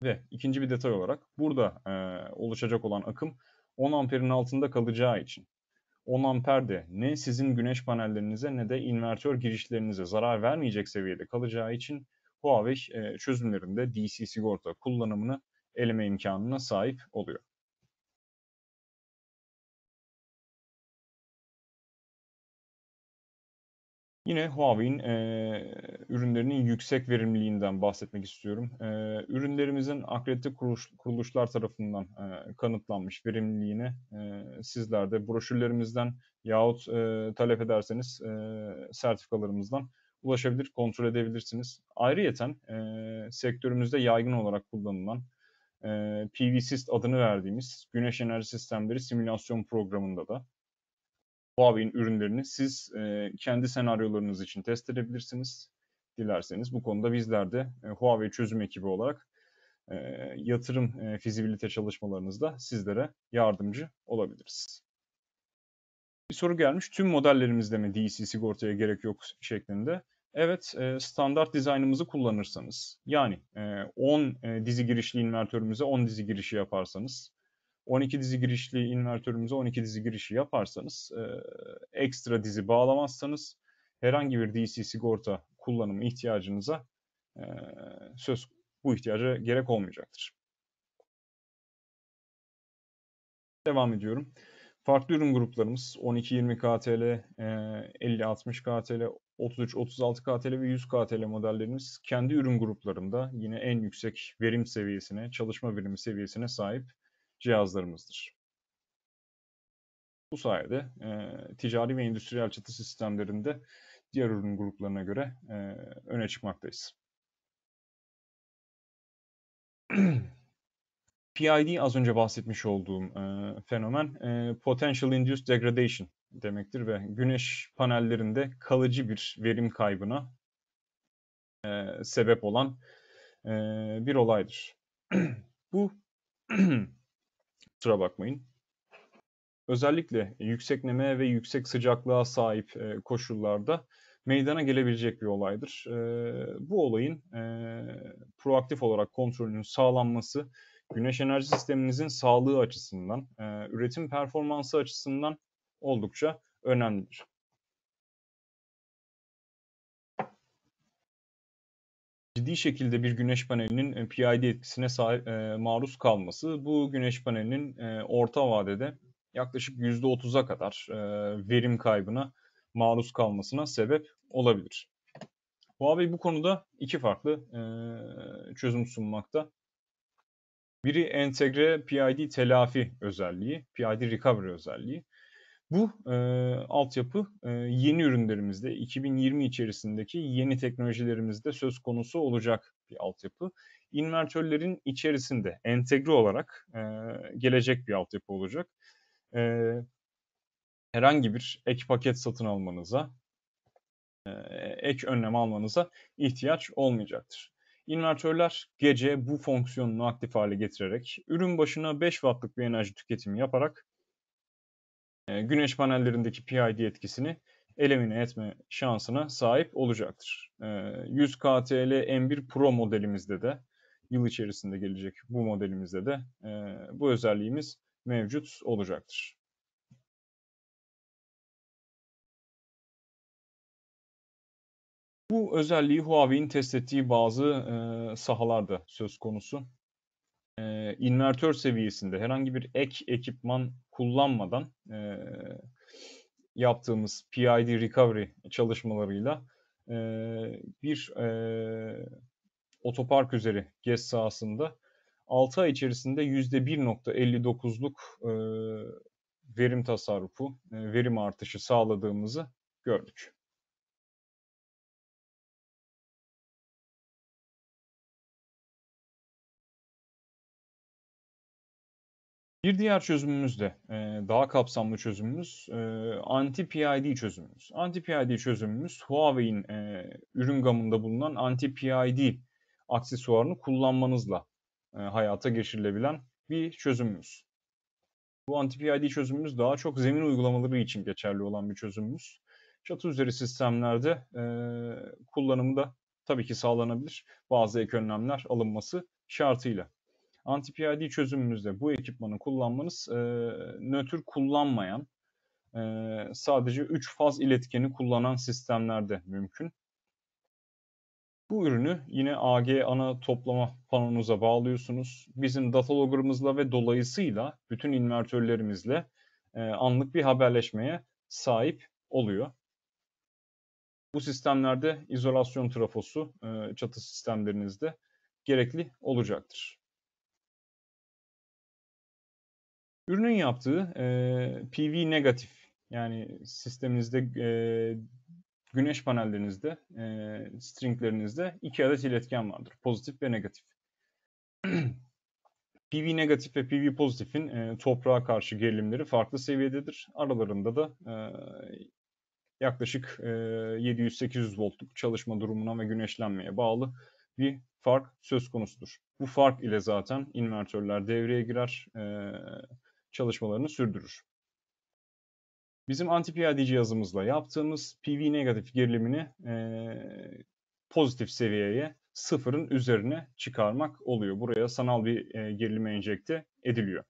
Ve ikinci bir detay olarak burada e, oluşacak olan akım 10 amperin altında kalacağı için 10 amper de ne sizin güneş panellerinize ne de invertör girişlerinize zarar vermeyecek seviyede kalacağı için Huawei e, çözümlerinde DC sigorta kullanımını eleme imkanına sahip oluyor. Yine Huawei'in e, ürünlerinin yüksek verimliliğinden bahsetmek istiyorum. E, ürünlerimizin akredite kuruluş, kuruluşlar tarafından e, kanıtlanmış verimliliğini e, sizler de broşürlerimizden yahut e, talep ederseniz e, sertifikalarımızdan ulaşabilir, kontrol edebilirsiniz. Ayrıca e, sektörümüzde yaygın olarak kullanılan e, PVSYST adını verdiğimiz güneş enerji sistemleri simülasyon programında da Huawei'in ürünlerini siz e, kendi senaryolarınız için test edebilirsiniz. Dilerseniz bu konuda bizler de e, Huawei çözüm ekibi olarak e, yatırım e, fizibilite çalışmalarınızda sizlere yardımcı olabiliriz. Bir soru gelmiş. Tüm modellerimizde mi DC sigortaya gerek yok şeklinde. Evet, e, standart dizaynımızı kullanırsanız, yani 10 e, e, dizi girişli invertörümüze 10 dizi girişi yaparsanız, 12 dizi girişli invertörümüze 12 dizi girişi yaparsanız, ekstra dizi bağlamazsanız herhangi bir DC sigorta kullanımı ihtiyacınıza söz bu ihtiyaca gerek olmayacaktır. Devam ediyorum. Farklı ürün gruplarımız 12-20 KTL, 50-60 KTL, 33, 36 KTL ve 100 KTL modellerimiz kendi ürün gruplarında yine en yüksek verim seviyesine, çalışma verimi seviyesine sahip cihazlarımızdır. Bu sayede e, ticari ve endüstriyel çatı sistemlerinde diğer ürün gruplarına göre e, öne çıkmaktayız. PID az önce bahsetmiş olduğum e, fenomen e, Potential Induced Degradation demektir ve güneş panellerinde kalıcı bir verim kaybına e, sebep olan e, bir olaydır. Bu kusura bakmayın. Özellikle yüksek neme ve yüksek sıcaklığa sahip e, koşullarda meydana gelebilecek bir olaydır. E, bu olayın e, proaktif olarak kontrolünün sağlanması güneş enerji sisteminizin sağlığı açısından, e, üretim performansı açısından oldukça önemlidir. ciddi şekilde bir güneş panelinin e, PID etkisine sahip, e, maruz kalması bu güneş panelinin e, orta vadede yaklaşık %30'a kadar e, verim kaybına maruz kalmasına sebep olabilir. Huawei bu konuda iki farklı e, çözüm sunmakta. Biri entegre PID telafi özelliği, PID recovery özelliği. Bu e, altyapı e, yeni ürünlerimizde 2020 içerisindeki yeni teknolojilerimizde söz konusu olacak bir altyapı. İnvertörlerin içerisinde entegre olarak e, gelecek bir altyapı olacak. E, herhangi bir ek paket satın almanıza, e, ek önlem almanıza ihtiyaç olmayacaktır. İnvertörler gece bu fonksiyonunu aktif hale getirerek ürün başına 5 wattlık bir enerji tüketimi yaparak e, güneş panellerindeki PID etkisini elemine etme şansına sahip olacaktır. 100 KTL M1 Pro modelimizde de yıl içerisinde gelecek bu modelimizde de e, bu özelliğimiz mevcut olacaktır. Bu özelliği Huawei'in test ettiği bazı e, sahalarda söz konusu e, invertör seviyesinde herhangi bir ek ekipman kullanmadan e, yaptığımız PID recovery çalışmalarıyla e, bir e, otopark üzeri GES sahasında 6 ay içerisinde %1.59'luk e, verim tasarrufu, e, verim artışı sağladığımızı gördük. Bir diğer çözümümüz de e, daha kapsamlı çözümümüz e, anti-PID çözümümüz. Anti-PID çözümümüz Huawei'in e, ürün gamında bulunan anti-PID aksesuarını kullanmanızla hayata geçirilebilen bir çözümümüz. Bu anti-PID çözümümüz daha çok zemin uygulamaları için geçerli olan bir çözümümüz. Çatı üzeri sistemlerde kullanımı da tabii ki sağlanabilir. Bazı ek önlemler alınması şartıyla. Anti-PID çözümümüzde bu ekipmanı kullanmanız e, nötr kullanmayan e, sadece 3 faz iletkeni kullanan sistemlerde mümkün. Bu ürünü yine AG ana toplama panonuza bağlıyorsunuz. Bizim datalogger'ımızla ve dolayısıyla bütün invertörlerimizle e, anlık bir haberleşmeye sahip oluyor. Bu sistemlerde izolasyon trafosu e, çatı sistemlerinizde gerekli olacaktır. Ürünün yaptığı e, PV negatif yani sisteminizde e, güneş panellerinizde e, stringlerinizde iki adet iletken vardır. Pozitif ve negatif. PV negatif ve PV pozitifin e, toprağa karşı gerilimleri farklı seviyededir. Aralarında da e, yaklaşık e, 700-800 voltluk çalışma durumuna ve güneşlenmeye bağlı bir fark söz konusudur. Bu fark ile zaten invertörler devreye girer. E, çalışmalarını sürdürür. Bizim anti-PID cihazımızla yaptığımız PV negatif gerilimini e, pozitif seviyeye sıfırın üzerine çıkarmak oluyor. Buraya sanal bir e, gerilime enjekte ediliyor.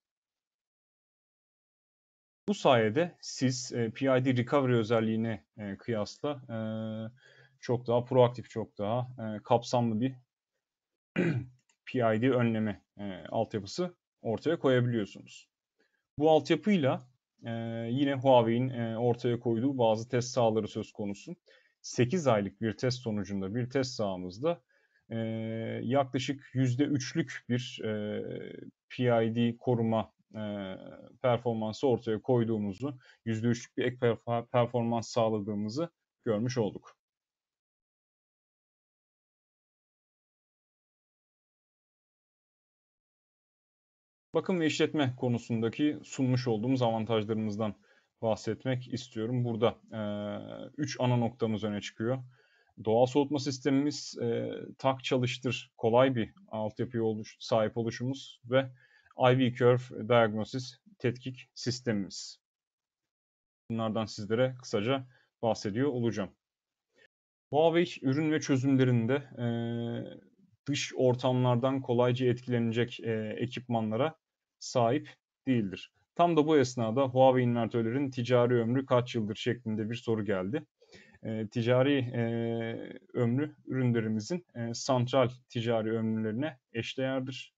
Bu sayede siz e, PID recovery özelliğine e, kıyasla e, çok daha proaktif, çok daha e, kapsamlı bir PID önleme e, altyapısı ortaya koyabiliyorsunuz. Bu altyapıyla e, yine Huawei'in e, ortaya koyduğu bazı test sahaları söz konusu. 8 aylık bir test sonucunda bir test sahamızda e, yaklaşık %3'lük bir e, PID koruma e, performansı ortaya koyduğumuzu, %3'lük bir ek performans sağladığımızı görmüş olduk. bakım ve işletme konusundaki sunmuş olduğumuz avantajlarımızdan bahsetmek istiyorum. Burada 3 e, ana noktamız öne çıkıyor. Doğal soğutma sistemimiz, e, tak çalıştır, kolay bir altyapıya oluş, sahip oluşumuz ve IV Curve Diagnosis tetkik sistemimiz. Bunlardan sizlere kısaca bahsediyor olacağım. Huawei ürün ve çözümlerinde e, dış ortamlardan kolayca etkilenecek e, ekipmanlara sahip değildir. Tam da bu esnada Huawei invertörlerin ticari ömrü kaç yıldır şeklinde bir soru geldi. E, ticari e, ömrü ürünlerimizin e, santral ticari ömürlerine eşdeğerdir.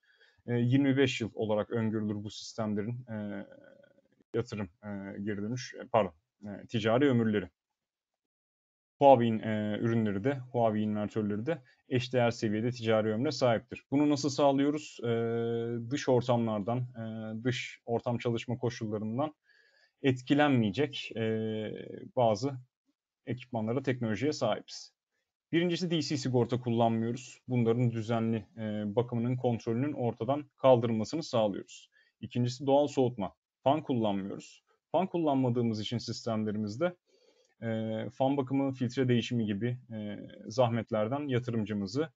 E, 25 yıl olarak öngörülür bu sistemlerin e, yatırım e, geri dönüş, e, pardon e, ticari ömürleri. Huawei'in e, ürünleri de, Huawei invertörleri de eşdeğer seviyede ticari ömre sahiptir. Bunu nasıl sağlıyoruz? E, dış ortamlardan, e, dış ortam çalışma koşullarından etkilenmeyecek e, bazı ekipmanlara, teknolojiye sahibiz. Birincisi DC sigorta kullanmıyoruz. Bunların düzenli e, bakımının, kontrolünün ortadan kaldırılmasını sağlıyoruz. İkincisi doğal soğutma. Fan kullanmıyoruz. Fan kullanmadığımız için sistemlerimizde e, fan bakımı, filtre değişimi gibi e, zahmetlerden yatırımcımızı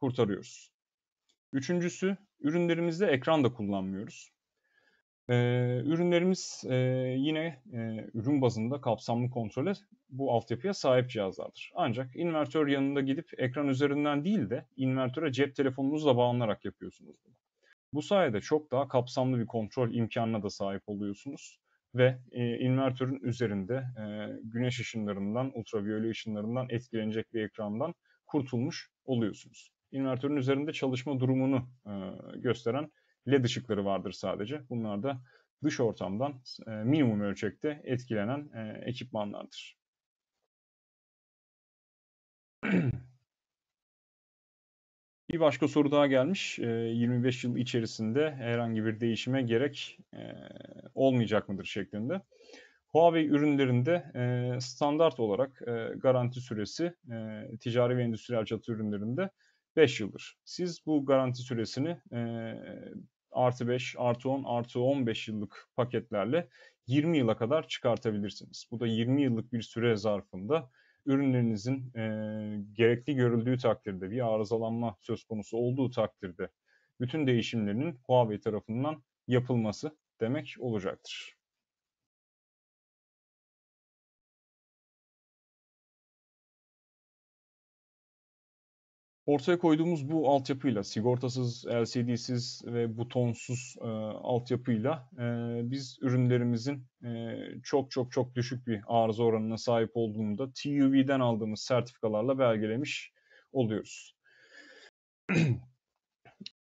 kurtarıyoruz. Üçüncüsü, ürünlerimizde ekran da kullanmıyoruz. E, ürünlerimiz e, yine e, ürün bazında kapsamlı kontrole bu altyapıya sahip cihazlardır. Ancak invertör yanında gidip ekran üzerinden değil de invertöre cep telefonunuzla bağlanarak yapıyorsunuz bunu. Bu sayede çok daha kapsamlı bir kontrol imkanına da sahip oluyorsunuz ve e, invertörün üzerinde e, güneş ışınlarından, ultraviyole ışınlarından etkilenecek bir ekrandan kurtulmuş oluyorsunuz. İnvertörün üzerinde çalışma durumunu e, gösteren led ışıkları vardır sadece. Bunlar da dış ortamdan e, minimum ölçekte etkilenen e, ekipmanlardır. Bir başka soru daha gelmiş. 25 ee, yıl içerisinde herhangi bir değişime gerek e, olmayacak mıdır şeklinde. Huawei ürünlerinde e, standart olarak e, garanti süresi ticari ve endüstriyel çatı ürünlerinde 5 yıldır. Siz bu garanti süresini artı 5, artı 10, artı 15 yıllık paketlerle 20 yıla kadar çıkartabilirsiniz. Bu da 20 yıllık bir süre zarfında ürünlerinizin e, gerekli görüldüğü takdirde bir arızalanma söz konusu olduğu takdirde bütün değişimlerinin Huawei tarafından yapılması demek olacaktır. ortaya koyduğumuz bu altyapıyla, sigortasız, LCD'siz ve butonsuz e, altyapıyla e, biz ürünlerimizin e, çok çok çok düşük bir arıza oranına sahip olduğunu da TÜV'den aldığımız sertifikalarla belgelemiş oluyoruz.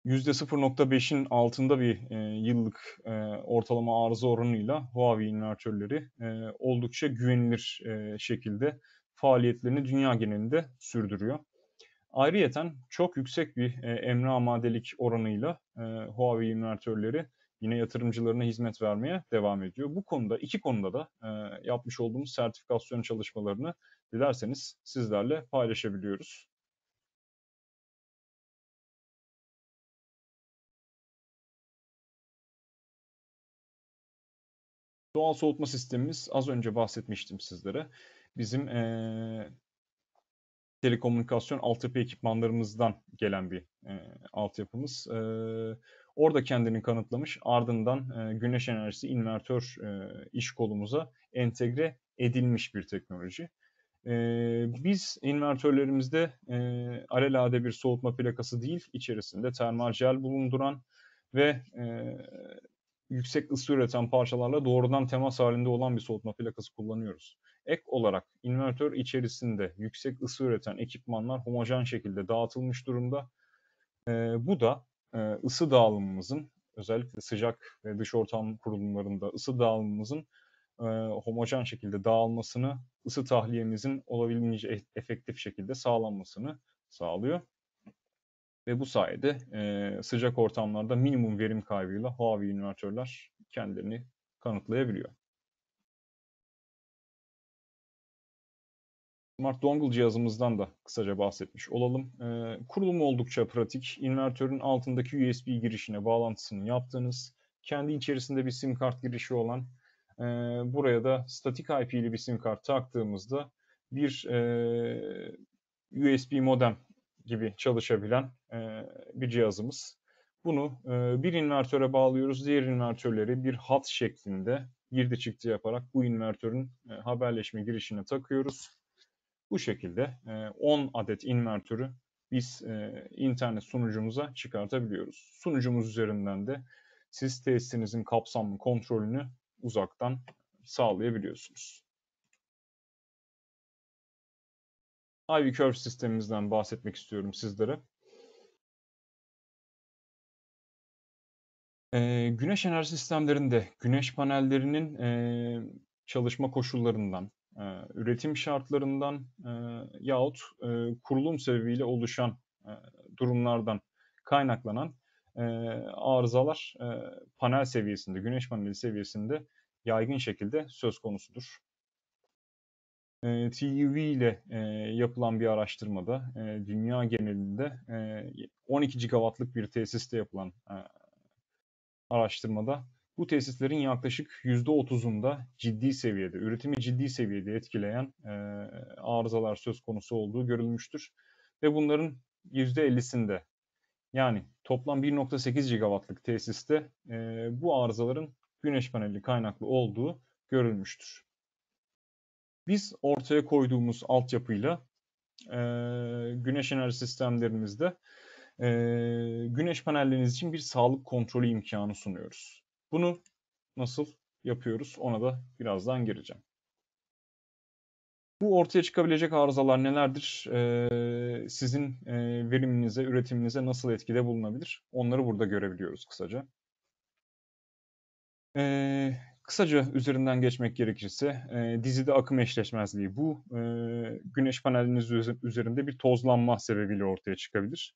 %0.5'in altında bir e, yıllık e, ortalama arıza oranıyla Huawei invertörleri e, oldukça güvenilir e, şekilde faaliyetlerini dünya genelinde sürdürüyor. Ayrıyeten çok yüksek bir e, emre amadelik oranıyla e, Huawei invertörleri yine yatırımcılarına hizmet vermeye devam ediyor. Bu konuda iki konuda da e, yapmış olduğumuz sertifikasyon çalışmalarını dilerseniz sizlerle paylaşabiliyoruz. Doğal soğutma sistemimiz az önce bahsetmiştim sizlere. Bizim e, telekomünikasyon altyapı ekipmanlarımızdan gelen bir e, altyapımız. E, orada kendini kanıtlamış. Ardından e, güneş enerjisi invertör e, iş kolumuza entegre edilmiş bir teknoloji. E, biz invertörlerimizde e, alelade bir soğutma plakası değil, içerisinde termal jel bulunduran ve e, yüksek ısı üreten parçalarla doğrudan temas halinde olan bir soğutma plakası kullanıyoruz. Ek olarak inverter içerisinde yüksek ısı üreten ekipmanlar homojen şekilde dağıtılmış durumda. E, bu da e, ısı dağılımımızın özellikle sıcak ve dış ortam kurulumlarında ısı dağılımımızın e, homojen şekilde dağılmasını, ısı tahliyemizin olabildiğince e, efektif şekilde sağlanmasını sağlıyor. Ve bu sayede e, sıcak ortamlarda minimum verim kaybıyla Huawei inverterler kendilerini kanıtlayabiliyor. Smart Dongle cihazımızdan da kısaca bahsetmiş olalım. Ee, kurulumu oldukça pratik. İnvertörün altındaki USB girişine bağlantısını yaptığınız, kendi içerisinde bir sim kart girişi olan, e, buraya da statik IP ile bir sim kart taktığımızda bir e, ee, USB modem gibi çalışabilen e, bir cihazımız. Bunu e, bir invertöre bağlıyoruz, diğer invertörleri bir hat şeklinde girdi çıktı yaparak bu invertörün e, haberleşme girişine takıyoruz bu şekilde 10 e, adet invertörü biz e, internet sunucumuza çıkartabiliyoruz. Sunucumuz üzerinden de siz tesisinizin kapsamlı kontrolünü uzaktan sağlayabiliyorsunuz. Ivy Curve sistemimizden bahsetmek istiyorum sizlere. Ee, güneş enerji sistemlerinde güneş panellerinin e, çalışma koşullarından, e, üretim şartlarından e, yahut e, kurulum sebebiyle oluşan e, durumlardan kaynaklanan e, arızalar e, panel seviyesinde, güneş paneli seviyesinde yaygın şekilde söz konusudur. E, TUV ile e, yapılan bir araştırmada e, dünya genelinde e, 12 gigawattlık bir tesiste yapılan e, araştırmada bu tesislerin yaklaşık %30'unda ciddi seviyede, üretimi ciddi seviyede etkileyen e, arızalar söz konusu olduğu görülmüştür. Ve bunların %50'sinde yani toplam 1.8 gigawattlık tesiste e, bu arızaların güneş paneli kaynaklı olduğu görülmüştür. Biz ortaya koyduğumuz altyapıyla e, güneş enerji sistemlerimizde e, güneş panelleriniz için bir sağlık kontrolü imkanı sunuyoruz. Bunu nasıl yapıyoruz ona da birazdan gireceğim. Bu ortaya çıkabilecek arızalar nelerdir? Ee, sizin e, veriminize, üretiminize nasıl etkide bulunabilir? Onları burada görebiliyoruz kısaca. Ee, kısaca üzerinden geçmek gerekirse e, dizide akım eşleşmezliği bu e, güneş paneliniz üzerinde bir tozlanma sebebiyle ortaya çıkabilir.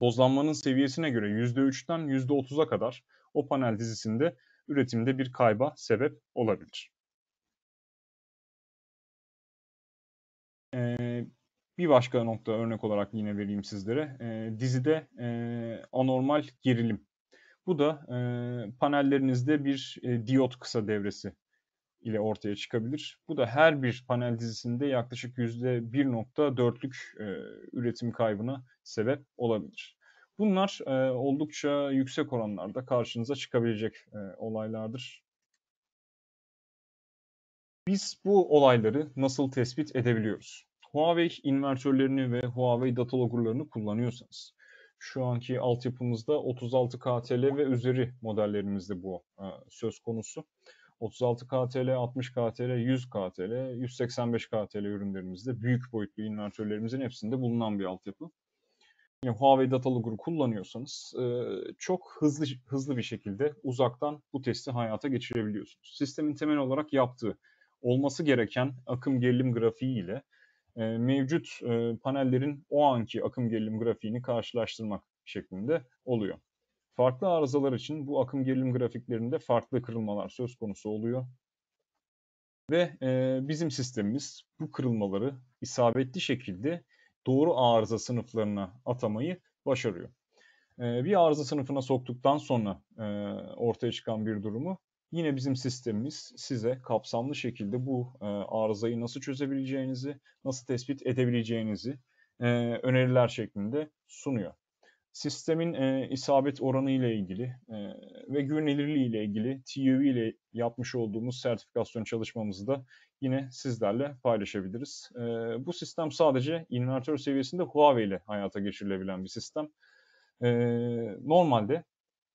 Tozlanmanın seviyesine göre %3'ten %30'a kadar o panel dizisinde üretimde bir kayba sebep olabilir. Ee, bir başka nokta örnek olarak yine vereyim sizlere. Ee, dizide e, anormal gerilim. Bu da e, panellerinizde bir e, diyot kısa devresi ile ortaya çıkabilir. Bu da her bir panel dizisinde yaklaşık %1.4'lük e, üretim kaybına sebep olabilir. Bunlar e, oldukça yüksek oranlarda karşınıza çıkabilecek e, olaylardır. Biz bu olayları nasıl tespit edebiliyoruz? Huawei invertörlerini ve Huawei data loggerlarını kullanıyorsanız, şu anki altyapımızda 36 KTL ve üzeri modellerimizde bu e, söz konusu. 36 KTL, 60 KTL, 100 KTL, 185 KTL ürünlerimizde büyük boyutlu invertörlerimizin hepsinde bulunan bir altyapı yani Huawei datalı kullanıyorsanız e, çok hızlı hızlı bir şekilde uzaktan bu testi hayata geçirebiliyorsunuz. Sistemin temel olarak yaptığı olması gereken akım gerilim grafiği ile e, mevcut e, panellerin o anki akım gerilim grafiğini karşılaştırmak şeklinde oluyor. Farklı arızalar için bu akım gerilim grafiklerinde farklı kırılmalar söz konusu oluyor. Ve e, bizim sistemimiz bu kırılmaları isabetli şekilde doğru arıza sınıflarına atamayı başarıyor. Ee, bir arıza sınıfına soktuktan sonra e, ortaya çıkan bir durumu yine bizim sistemimiz size kapsamlı şekilde bu e, arızayı nasıl çözebileceğinizi, nasıl tespit edebileceğinizi e, öneriler şeklinde sunuyor. Sistemin isabet oranı ile ilgili ve güvenilirliği ile ilgili TÜV ile yapmış olduğumuz sertifikasyon çalışmamızı da yine sizlerle paylaşabiliriz. E, bu sistem sadece invertör seviyesinde Huawei ile hayata geçirilebilen bir sistem. E, normalde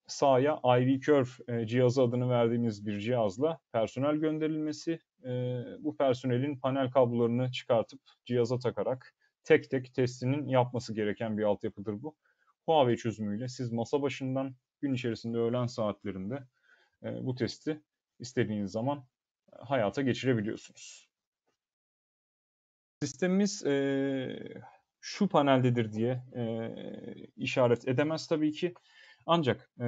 sahaya IV Curve e, cihazı adını verdiğimiz bir cihazla personel gönderilmesi, e, bu personelin panel kablolarını çıkartıp cihaza takarak tek tek testinin yapması gereken bir altyapıdır bu. Huawei çözümüyle siz masa başından gün içerisinde öğlen saatlerinde e, bu testi istediğiniz zaman hayata geçirebiliyorsunuz. Sistemimiz e, şu paneldedir diye e, işaret edemez tabii ki. Ancak e,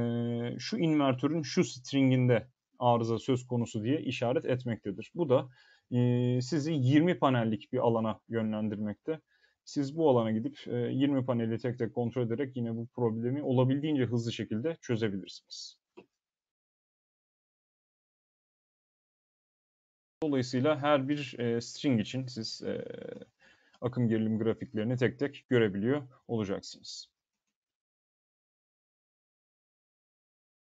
şu invertörün şu stringinde arıza söz konusu diye işaret etmektedir. Bu da e, sizi 20 panellik bir alana yönlendirmekte. Siz bu alana gidip e, 20 paneli tek tek kontrol ederek yine bu problemi olabildiğince hızlı şekilde çözebilirsiniz. Dolayısıyla her bir e, string için siz e, akım gerilim grafiklerini tek tek görebiliyor olacaksınız.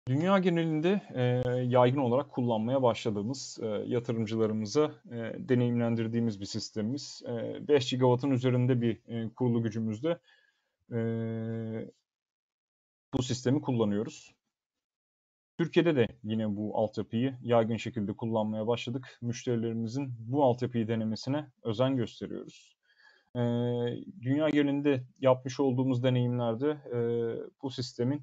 Dünya genelinde e, yaygın olarak kullanmaya başladığımız e, yatırımcılarımıza e, deneyimlendirdiğimiz bir sistemimiz. E, 5 gigawattın üzerinde bir e, kurulu gücümüzde e, bu sistemi kullanıyoruz. Türkiye'de de yine bu altyapıyı yaygın şekilde kullanmaya başladık. Müşterilerimizin bu altyapıyı denemesine özen gösteriyoruz. Ee, dünya genelinde yapmış olduğumuz deneyimlerde e, bu sistemin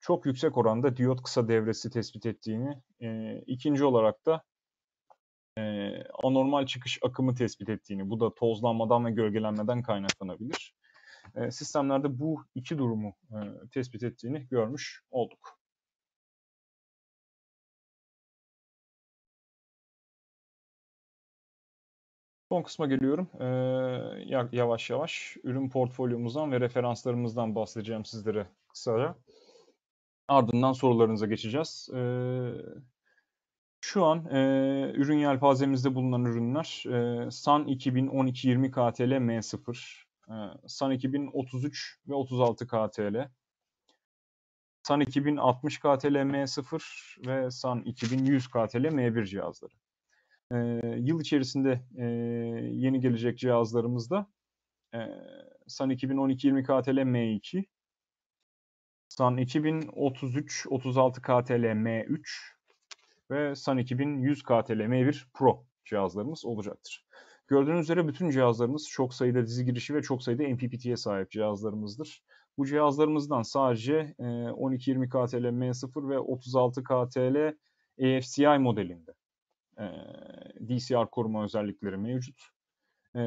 çok yüksek oranda diyot kısa devresi tespit ettiğini, e, ikinci olarak da e, anormal çıkış akımı tespit ettiğini, bu da tozlanmadan ve gölgelenmeden kaynaklanabilir. sistemlerde bu iki durumu tespit ettiğini görmüş olduk. Son kısma geliyorum. Ee, yavaş yavaş ürün portfolyomuzdan ve referanslarımızdan bahsedeceğim sizlere kısaca. Ardından sorularınıza geçeceğiz. Ee, şu an e, ürün yelpazemizde bulunan ürünler e, San 2012-20 KTL M0, e, San 2033 ve 36 KTL, San 2060 KTL M0 ve San 2100 KTL M1 cihazları e, yıl içerisinde e, yeni gelecek cihazlarımızda e, Sun 2012-20 KTL M2, San 2033-36 KTL M3 ve San 2100 KTL M1 Pro cihazlarımız olacaktır. Gördüğünüz üzere bütün cihazlarımız çok sayıda dizi girişi ve çok sayıda MPPT'ye sahip cihazlarımızdır. Bu cihazlarımızdan sadece 12-20 KTL M0 ve 36 KTL EFCI modelinde e, DCR koruma özellikleri mevcut. E,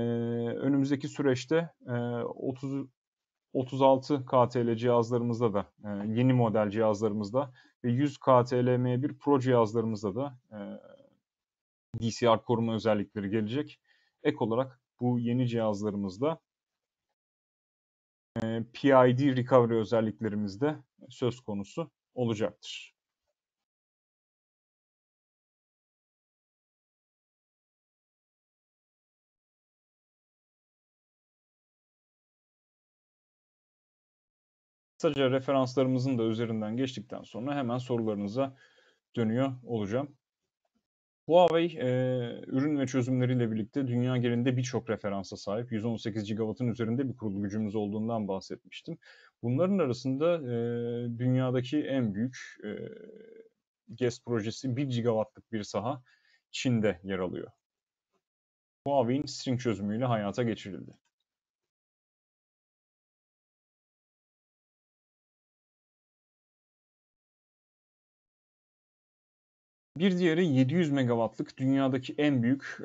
önümüzdeki süreçte e, 30 36 KTL cihazlarımızda da e, yeni model cihazlarımızda ve 100 KTL M1 Pro cihazlarımızda da e, DCR koruma özellikleri gelecek. Ek olarak bu yeni cihazlarımızda PID recovery özelliklerimizde söz konusu olacaktır. Kısaca referanslarımızın da üzerinden geçtikten sonra hemen sorularınıza dönüyor olacağım. Huawei e, ürün ve çözümleriyle birlikte dünya genelinde birçok referansa sahip. 118 GW'ın üzerinde bir kurulu gücümüz olduğundan bahsetmiştim. Bunların arasında e, dünyadaki en büyük e, GES projesi 1 GW'lık bir saha Çin'de yer alıyor. Huawei'in string çözümüyle hayata geçirildi. Bir diğeri 700 megawattlık dünyadaki en büyük e,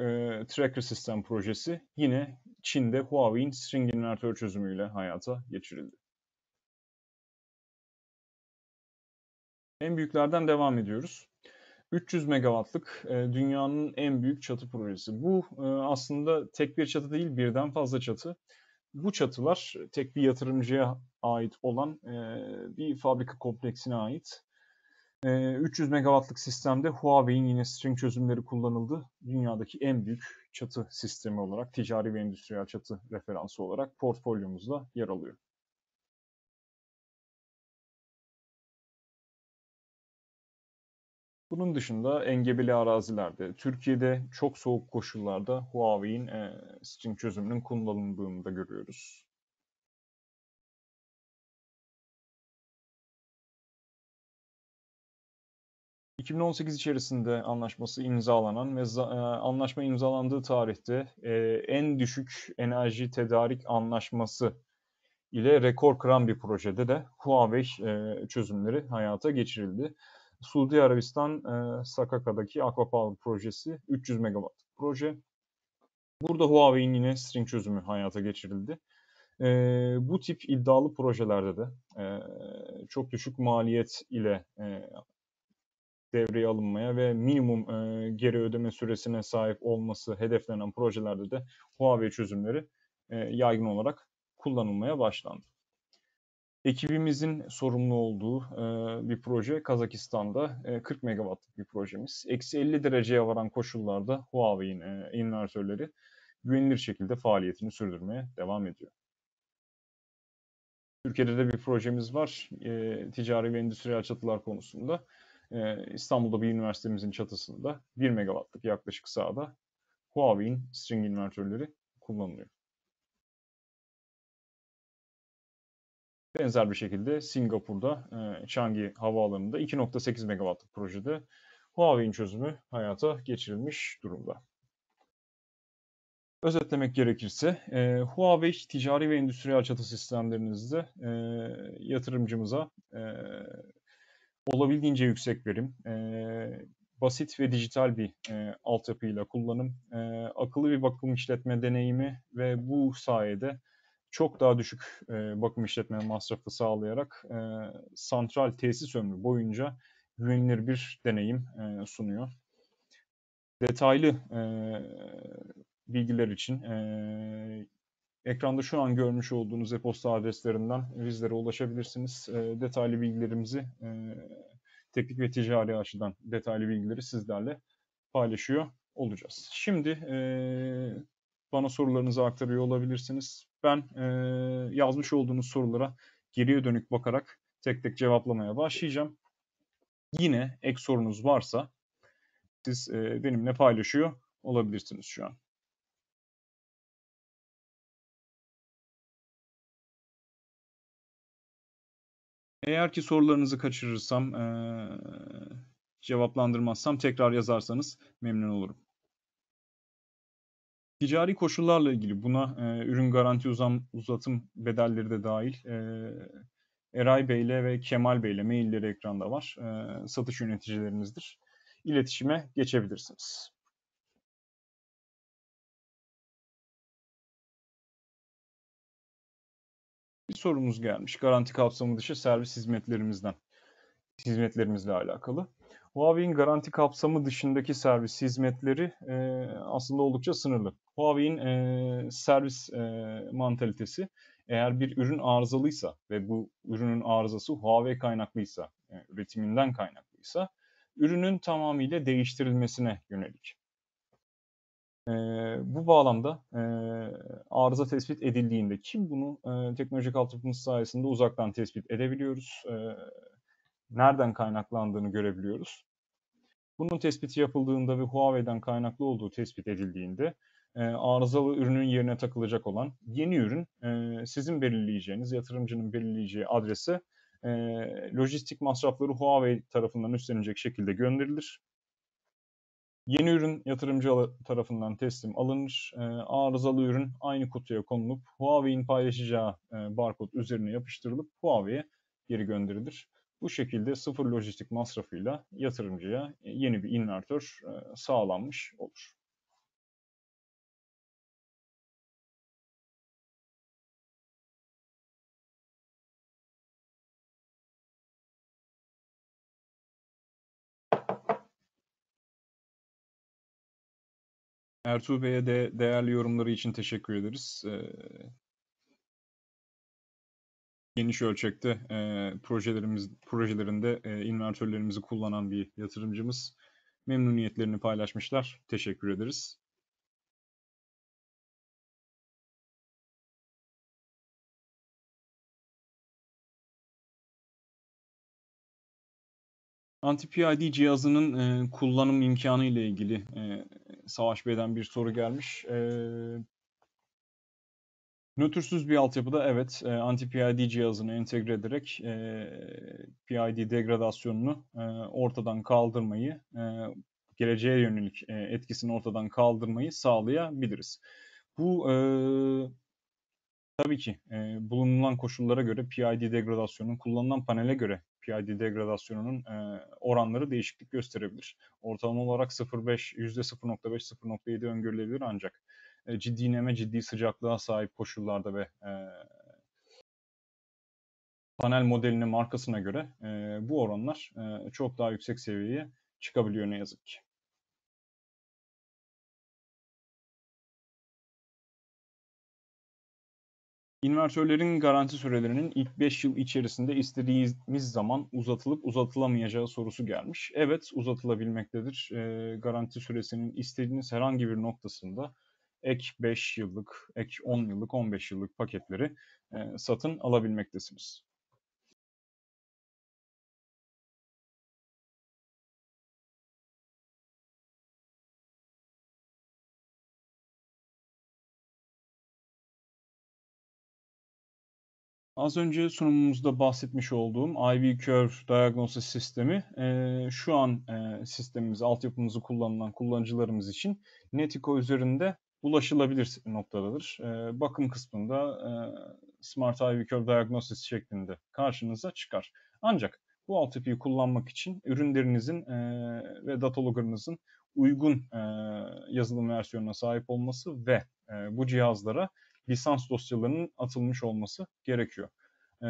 tracker sistem projesi yine Çin'de Huawei'in string invertör çözümüyle hayata geçirildi. En büyüklerden devam ediyoruz. 300 megawattlık e, dünyanın en büyük çatı projesi. Bu e, aslında tek bir çatı değil birden fazla çatı. Bu çatılar tek bir yatırımcıya ait olan e, bir fabrika kompleksine ait 300 megawattlık sistemde Huawei'in yine string çözümleri kullanıldı. Dünyadaki en büyük çatı sistemi olarak, ticari ve endüstriyel çatı referansı olarak portfolyomuzda yer alıyor. Bunun dışında engebeli arazilerde, Türkiye'de çok soğuk koşullarda Huawei'in string çözümünün kullanıldığını da görüyoruz. 2018 içerisinde anlaşması imzalanan ve e, anlaşma imzalandığı tarihte e, en düşük enerji tedarik anlaşması ile rekor kıran bir projede de Huawei e, çözümleri hayata geçirildi. Suudi Arabistan Sakaka'daki Aquapower projesi 300 megawatt proje. Burada Huawei'nin yine string çözümü hayata geçirildi. E, bu tip iddialı projelerde de e, çok düşük maliyet ile e, devreye alınmaya ve minimum e, geri ödeme süresine sahip olması hedeflenen projelerde de Huawei çözümleri e, yaygın olarak kullanılmaya başlandı. Ekibimizin sorumlu olduğu e, bir proje Kazakistan'da e, 40 megawattlık bir projemiz. Eksi 50 dereceye varan koşullarda Huawei'in e, inversörleri güvenilir şekilde faaliyetini sürdürmeye devam ediyor. Türkiye'de de bir projemiz var e, ticari ve endüstriyel çatılar konusunda e, İstanbul'da bir üniversitemizin çatısında 1 megawattlık yaklaşık sahada Huawei'in string invertörleri kullanılıyor. Benzer bir şekilde Singapur'da e, Changi Havaalanı'nda 2.8 megawattlık projede Huawei'in çözümü hayata geçirilmiş durumda. Özetlemek gerekirse e, Huawei ticari ve endüstriyel çatı sistemlerinizde e, yatırımcımıza e, olabildiğince yüksek verim, e, basit ve dijital bir e, altyapıyla kullanım, e, akıllı bir bakım işletme deneyimi ve bu sayede çok daha düşük e, bakım işletme masrafı sağlayarak e, santral tesis ömrü boyunca güvenilir bir deneyim e, sunuyor. Detaylı e, bilgiler için e, Ekranda şu an görmüş olduğunuz e-posta adreslerinden bizlere ulaşabilirsiniz. E, detaylı bilgilerimizi e, teknik ve ticari açıdan detaylı bilgileri sizlerle paylaşıyor olacağız. Şimdi e, bana sorularınızı aktarıyor olabilirsiniz. Ben e, yazmış olduğunuz sorulara geriye dönük bakarak tek tek cevaplamaya başlayacağım. Yine ek sorunuz varsa siz e, benimle paylaşıyor olabilirsiniz şu an. Eğer ki sorularınızı kaçırırsam, e, cevaplandırmazsam tekrar yazarsanız memnun olurum. Ticari koşullarla ilgili buna e, ürün garanti uzam, uzatım bedelleri de dahil e, Eray Bey'le ve Kemal Bey'le mailleri ekranda var. E, satış yöneticilerimizdir. İletişime geçebilirsiniz. sorumuz gelmiş. Garanti kapsamı dışı servis hizmetlerimizden. Hizmetlerimizle alakalı. Huawei'in garanti kapsamı dışındaki servis hizmetleri e, aslında oldukça sınırlı. Huawei'in e, servis e, mantalitesi eğer bir ürün arızalıysa ve bu ürünün arızası Huawei kaynaklıysa, e, üretiminden kaynaklıysa ürünün tamamıyla değiştirilmesine yönelik e, bu bağlamda e, arıza tespit edildiğinde kim bunu e, teknolojik altyapımız sayesinde uzaktan tespit edebiliyoruz. E, nereden kaynaklandığını görebiliyoruz. Bunun tespiti yapıldığında ve Huawei'den kaynaklı olduğu tespit edildiğinde e, arızalı ürünün yerine takılacak olan yeni ürün e, sizin belirleyeceğiniz, yatırımcının belirleyeceği adrese e, lojistik masrafları Huawei tarafından üstlenecek şekilde gönderilir. Yeni ürün yatırımcı tarafından teslim alınır. E, ee, arızalı ürün aynı kutuya konulup Huawei'in paylaşacağı e, barkod üzerine yapıştırılıp Huawei'ye geri gönderilir. Bu şekilde sıfır lojistik masrafıyla yatırımcıya e, yeni bir invertör e, sağlanmış olur. Ertuğ Bey'e de değerli yorumları için teşekkür ederiz. E, geniş ölçekte e, projelerimiz projelerinde e, invertörlerimizi kullanan bir yatırımcımız memnuniyetlerini paylaşmışlar. Teşekkür ederiz. Anti-PID cihazının e, kullanım imkanı ile ilgili e, Savaş Bey'den bir soru gelmiş. E, nötrsüz bir altyapıda evet e, anti-PID cihazını entegre ederek e, PID degradasyonunu e, ortadan kaldırmayı, e, geleceğe yönelik e, etkisini ortadan kaldırmayı sağlayabiliriz. Bu e, tabii ki e, bulunan koşullara göre PID degradasyonun kullanılan panele göre PID degradasyonunun e, oranları değişiklik gösterebilir. Ortalama olarak 0.5, %0.5, 0.7 öngörülebilir ancak e, ciddi neme, ciddi sıcaklığa sahip koşullarda ve e, panel modeline, markasına göre e, bu oranlar e, çok daha yüksek seviyeye çıkabiliyor ne yazık ki. İnvertörlerin garanti sürelerinin ilk 5 yıl içerisinde istediğimiz zaman uzatılıp uzatılamayacağı sorusu gelmiş. Evet uzatılabilmektedir. E, garanti süresinin istediğiniz herhangi bir noktasında ek 5 yıllık, ek 10 yıllık, 15 yıllık paketleri e, satın alabilmektesiniz. Az önce sunumumuzda bahsetmiş olduğum IV Curve diagnostik sistemi e, şu an e, sistemimiz, altyapımızı kullanılan kullanıcılarımız için Netico üzerinde ulaşılabilir noktadadır. E, bakım kısmında e, Smart IV Curve Diagnosis şeklinde karşınıza çıkar. Ancak bu altyapıyı kullanmak için ürünlerinizin ve dataloglarınızın uygun yazılım versiyonuna sahip olması ve bu cihazlara lisans dosyalarının atılmış olması gerekiyor. E,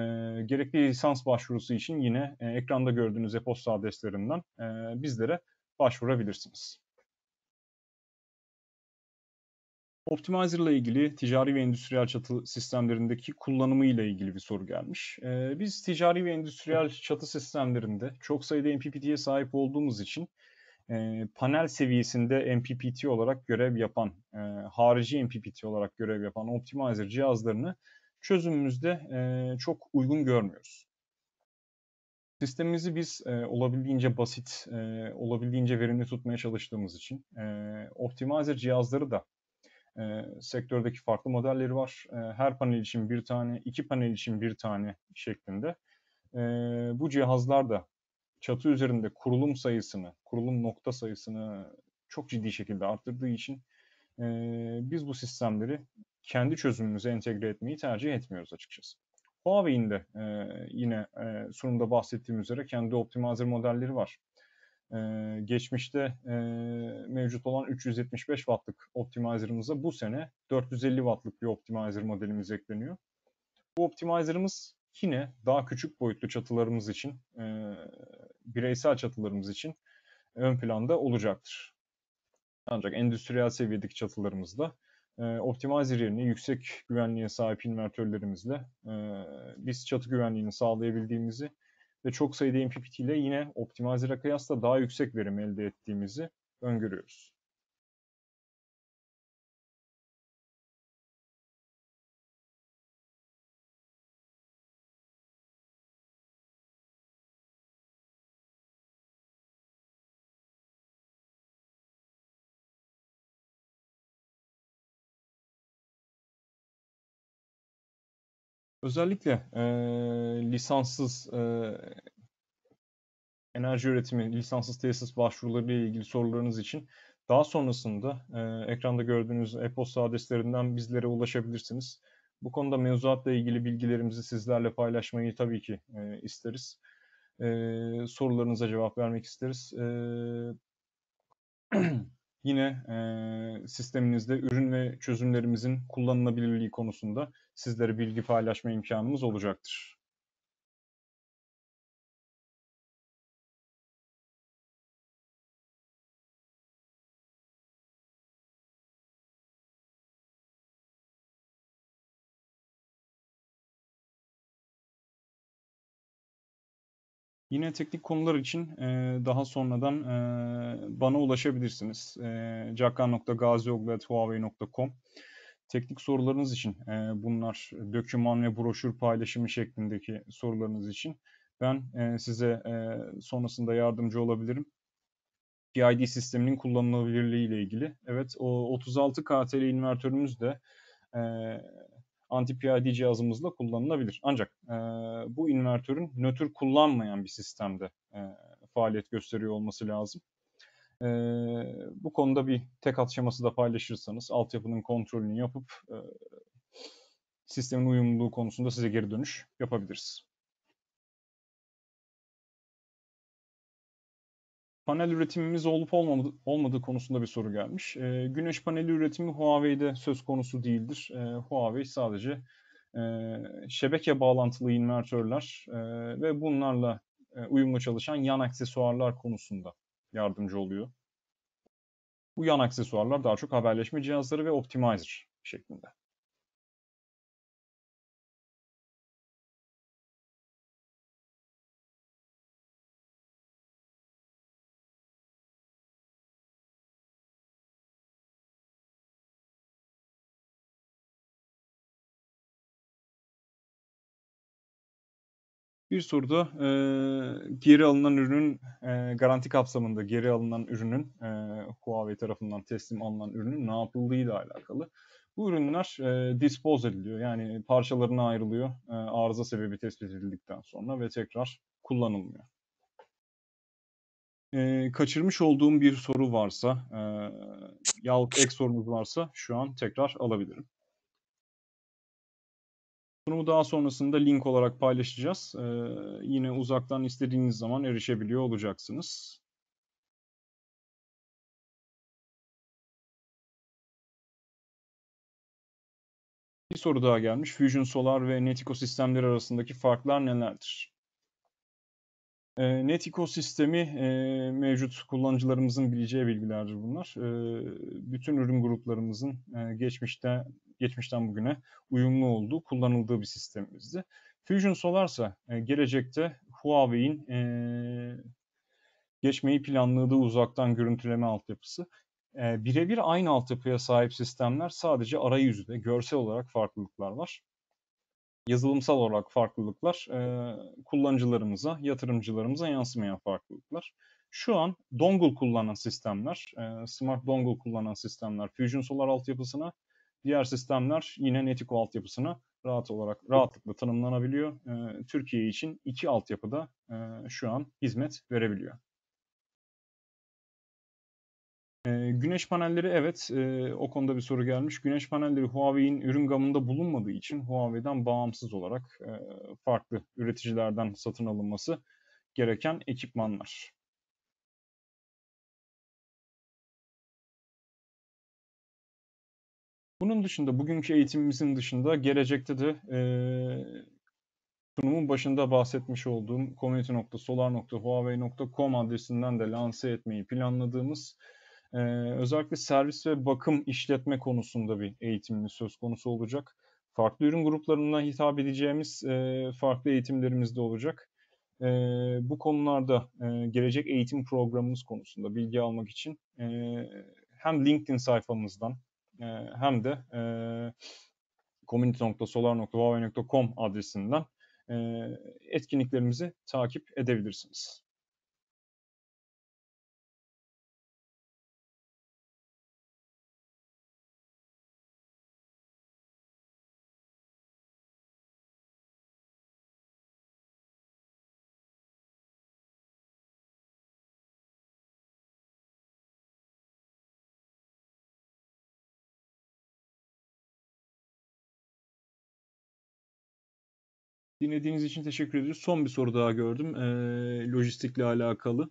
gerekli lisans başvurusu için yine e, ekranda gördüğünüz e-posta adreslerinden e, bizlere başvurabilirsiniz. Optimizer ile ilgili ticari ve endüstriyel çatı sistemlerindeki kullanımı ile ilgili bir soru gelmiş. Ee, biz ticari ve endüstriyel çatı sistemlerinde çok sayıda MPPT'ye sahip olduğumuz için e, panel seviyesinde MPPT olarak görev yapan, e, harici MPPT olarak görev yapan optimizer cihazlarını çözümümüzde e, çok uygun görmüyoruz. Sistemimizi biz e, olabildiğince basit, e, olabildiğince verimli tutmaya çalıştığımız için e, optimizer cihazları da e, sektördeki farklı modelleri var. E, her panel için bir tane, iki panel için bir tane şeklinde. E, bu cihazlar da çatı üzerinde kurulum sayısını, kurulum nokta sayısını çok ciddi şekilde arttırdığı için e, biz bu sistemleri kendi çözümümüze entegre etmeyi tercih etmiyoruz açıkçası. Huawei'in de e, yine e, sunumda bahsettiğim üzere kendi optimizer modelleri var. E, geçmişte e, mevcut olan 375 wattlık optimizer'ımıza bu sene 450 wattlık bir optimizer modelimiz ekleniyor. Bu optimizer'ımız yine daha küçük boyutlu çatılarımız için e, bireysel çatılarımız için ön planda olacaktır. Ancak endüstriyel seviyedeki çatılarımızda e, optimizer yerine yüksek güvenliğe sahip invertörlerimizle e, biz çatı güvenliğini sağlayabildiğimizi ve çok sayıda MPPT ile yine optimizer'a kıyasla daha yüksek verim elde ettiğimizi öngörüyoruz. Özellikle e, lisanssız e, enerji üretimi, lisanssız tesis başvuruları ile ilgili sorularınız için daha sonrasında e, ekranda gördüğünüz e-posta adreslerinden bizlere ulaşabilirsiniz. Bu konuda mevzuatla ilgili bilgilerimizi sizlerle paylaşmayı tabii ki e, isteriz. E, sorularınıza cevap vermek isteriz. E, yine e, sisteminizde ürün ve çözümlerimizin kullanılabilirliği konusunda sizlere bilgi paylaşma imkanımız olacaktır. Yine teknik konular için daha sonradan bana ulaşabilirsiniz. cakkan.gazioglu.huawei.com Teknik sorularınız için e, bunlar döküman ve broşür paylaşımı şeklindeki sorularınız için ben e, size e, sonrasında yardımcı olabilirim. PID sisteminin kullanılabilirliği ile ilgili. Evet o 36 KTL invertörümüz de e, anti-PID cihazımızla kullanılabilir. Ancak e, bu invertörün nötr kullanmayan bir sistemde e, faaliyet gösteriyor olması lazım. E, bu konuda bir tek at şeması da paylaşırsanız altyapının kontrolünü yapıp e, sistemin uyumluluğu konusunda size geri dönüş yapabiliriz. panel üretimimiz olup olmadı, olmadığı konusunda bir soru gelmiş. E, güneş paneli üretimi Huawei'de söz konusu değildir. E, Huawei sadece e, şebeke bağlantılı invertörler e, ve bunlarla e, uyumlu çalışan yan aksesuarlar konusunda yardımcı oluyor. Bu yan aksesuarlar daha çok haberleşme cihazları ve optimizer şeklinde. bir soruda e, geri alınan ürünün e, garanti kapsamında geri alınan ürünün e, Huawei tarafından teslim alınan ürünün ne yapıldığı ile alakalı. Bu ürünler e, dispose ediliyor yani parçalarına ayrılıyor e, arıza sebebi tespit edildikten sonra ve tekrar kullanılmıyor. E, kaçırmış olduğum bir soru varsa e, yahut ek sorunuz varsa şu an tekrar alabilirim. Sunumu daha sonrasında link olarak paylaşacağız. Ee, yine uzaktan istediğiniz zaman erişebiliyor olacaksınız. Bir soru daha gelmiş. Fusion Solar ve Netico sistemleri arasındaki farklar nelerdir? E, ee, sistemi e, mevcut kullanıcılarımızın bileceği bilgilerdir bunlar. E, bütün ürün gruplarımızın e, geçmişte geçmişten bugüne uyumlu olduğu, kullanıldığı bir sistemimizdi. Fusion Solar e, gelecekte Huawei'in e, geçmeyi planladığı uzaktan görüntüleme altyapısı. E, Birebir aynı altyapıya sahip sistemler sadece arayüzde, görsel olarak farklılıklar var. Yazılımsal olarak farklılıklar e, kullanıcılarımıza, yatırımcılarımıza yansımayan farklılıklar. Şu an dongle kullanan sistemler, e, smart dongle kullanan sistemler Fusion Solar altyapısına, Diğer sistemler yine Netico altyapısına rahat olarak rahatlıkla tanımlanabiliyor. E, Türkiye için iki altyapıda e, şu an hizmet verebiliyor. E, güneş panelleri evet e, o konuda bir soru gelmiş. Güneş panelleri Huawei'in ürün gamında bulunmadığı için Huawei'den bağımsız olarak e, farklı üreticilerden satın alınması gereken ekipmanlar. Bunun dışında bugünkü eğitimimizin dışında gelecekte de e, sunumun başında bahsetmiş olduğum community.solar.huawei.com adresinden de lanse etmeyi planladığımız e, özellikle servis ve bakım işletme konusunda bir eğitimimiz söz konusu olacak. Farklı ürün gruplarına hitap edeceğimiz e, farklı eğitimlerimiz de olacak. E, bu konularda e, gelecek eğitim programımız konusunda bilgi almak için e, hem LinkedIn sayfamızdan ee, hem de e, community.solar.huawei.com adresinden e, etkinliklerimizi takip edebilirsiniz. Dinlediğiniz için teşekkür ediyoruz. Son bir soru daha gördüm. E, lojistikle alakalı.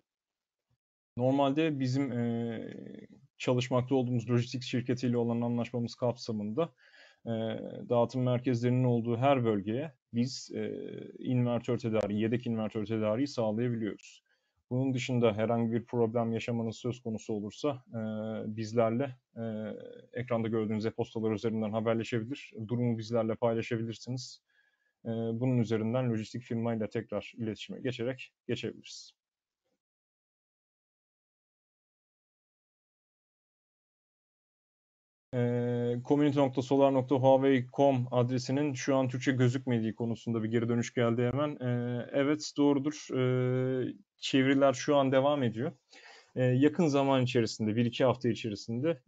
Normalde bizim e, çalışmakta olduğumuz lojistik şirketiyle olan anlaşmamız kapsamında e, dağıtım merkezlerinin olduğu her bölgeye biz e, invertör tedariği, yedek invertör tedariği sağlayabiliyoruz. Bunun dışında herhangi bir problem yaşamanız söz konusu olursa e, bizlerle e, ekranda gördüğünüz e-postalar üzerinden haberleşebilir. Durumu bizlerle paylaşabilirsiniz bunun üzerinden lojistik firmayla tekrar iletişime geçerek geçebiliriz. e, community.solar.huawei.com adresinin şu an Türkçe gözükmediği konusunda bir geri dönüş geldi hemen. E, evet doğrudur. E, çeviriler şu an devam ediyor. E, yakın zaman içerisinde, bir iki hafta içerisinde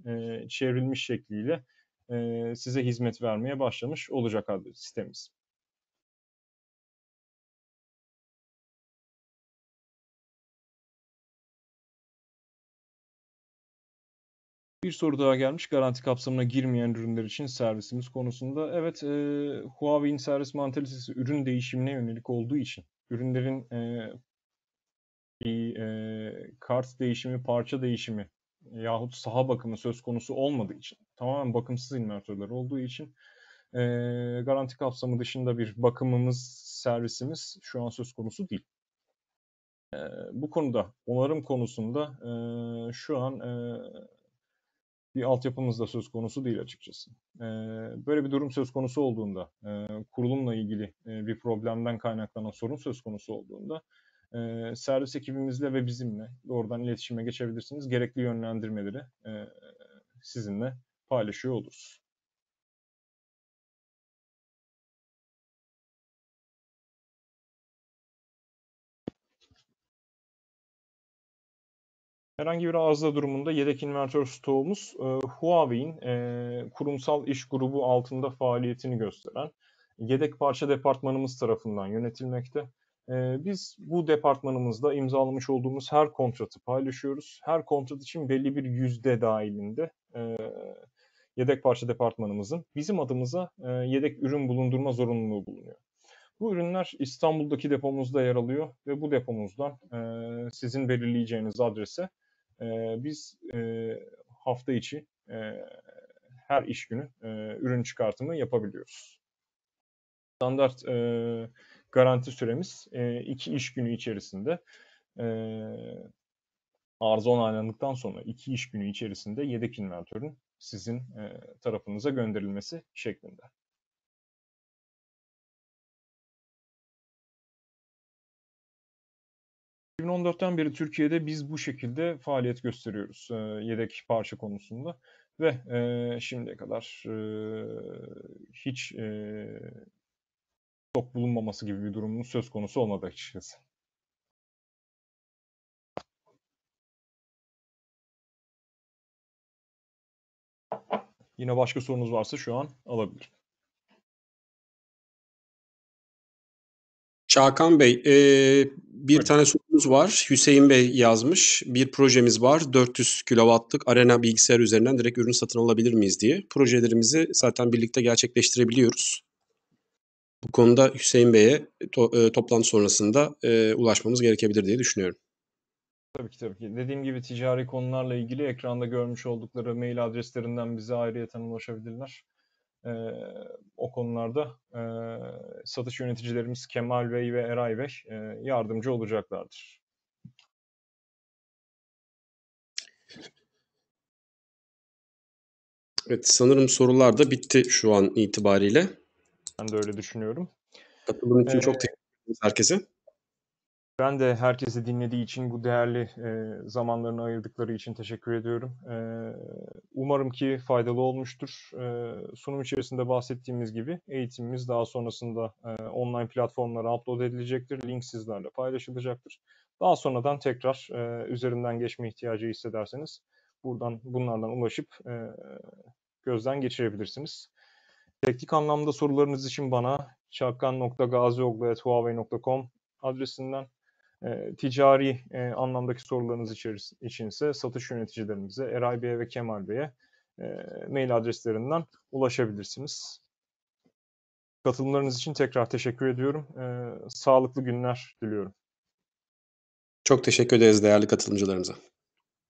e, çevrilmiş şekliyle e, size hizmet vermeye başlamış olacak adres sitemiz. Bir soru daha gelmiş. Garanti kapsamına girmeyen ürünler için servisimiz konusunda. Evet, e, Huawei'in servis mantalitesi ürün değişimine yönelik olduğu için ürünlerin e, bir e, kart değişimi, parça değişimi yahut saha bakımı söz konusu olmadığı için tamamen bakımsız invertörler olduğu için e, garanti kapsamı dışında bir bakımımız, servisimiz şu an söz konusu değil. E, bu konuda onarım konusunda e, şu an e, bir altyapımız da söz konusu değil açıkçası. Ee, böyle bir durum söz konusu olduğunda, e, kurulumla ilgili e, bir problemden kaynaklanan sorun söz konusu olduğunda e, servis ekibimizle ve bizimle doğrudan iletişime geçebilirsiniz. Gerekli yönlendirmeleri sizinle paylaşıyor oluruz. Herhangi bir arıza durumunda yedek invertör stoğumuz e, Huawei'in e, kurumsal iş grubu altında faaliyetini gösteren yedek parça departmanımız tarafından yönetilmekte. E, biz bu departmanımızda imzalamış olduğumuz her kontratı paylaşıyoruz. Her kontrat için belli bir yüzde dahilinde e, yedek parça departmanımızın bizim adımıza e, yedek ürün bulundurma zorunluluğu bulunuyor. Bu ürünler İstanbul'daki depomuzda yer alıyor ve bu depomuzdan e, sizin belirleyeceğiniz adrese ee, biz e, hafta içi e, her iş günü e, ürün çıkartımı yapabiliyoruz. Standart garanti süremiz iki iş günü içerisinde e, arıza onaylandıktan sonra iki iş günü içerisinde yedek inventörün sizin tarafınıza gönderilmesi şeklinde. 2014'ten beri Türkiye'de biz bu şekilde faaliyet gösteriyoruz e, yedek parça konusunda ve e, şimdiye kadar e, hiç e, stok bulunmaması gibi bir durumun söz konusu olmadı açıkçası. Yine başka sorunuz varsa şu an alabilirim. Şakan Bey, e, bir evet. tane sorumuz var. Hüseyin Bey yazmış. Bir projemiz var. 400 kW'lık arena bilgisayar üzerinden direkt ürün satın alabilir miyiz diye. Projelerimizi zaten birlikte gerçekleştirebiliyoruz. Bu konuda Hüseyin Bey'e to, e, toplantı sonrasında e, ulaşmamız gerekebilir diye düşünüyorum. Tabii ki tabii ki. Dediğim gibi ticari konularla ilgili ekranda görmüş oldukları mail adreslerinden bize ayrıyeten ulaşabilirler. E, o konularda e, satış yöneticilerimiz Kemal Bey ve Eray Bey e, yardımcı olacaklardır. Evet sanırım sorular da bitti şu an itibariyle. Ben de öyle düşünüyorum. Katılım için ee, çok teşekkür ederiz herkese. Ben de herkesi dinlediği için, bu değerli e, zamanlarını ayırdıkları için teşekkür ediyorum. E, umarım ki faydalı olmuştur. E, sunum içerisinde bahsettiğimiz gibi eğitimimiz daha sonrasında e, online platformlara upload edilecektir. Link sizlerle paylaşılacaktır. Daha sonradan tekrar e, üzerinden geçme ihtiyacı hissederseniz buradan bunlardan ulaşıp e, gözden geçirebilirsiniz. Teknik anlamda sorularınız için bana çakkan.gazioglu.huawei.com adresinden e, ticari e, anlamdaki sorularınız içinse satış yöneticilerimize Eray Bey'e ve Kemal Bey'e e, mail adreslerinden ulaşabilirsiniz. Katılımlarınız için tekrar teşekkür ediyorum. E, sağlıklı günler diliyorum. Çok teşekkür ederiz değerli katılımcılarımıza.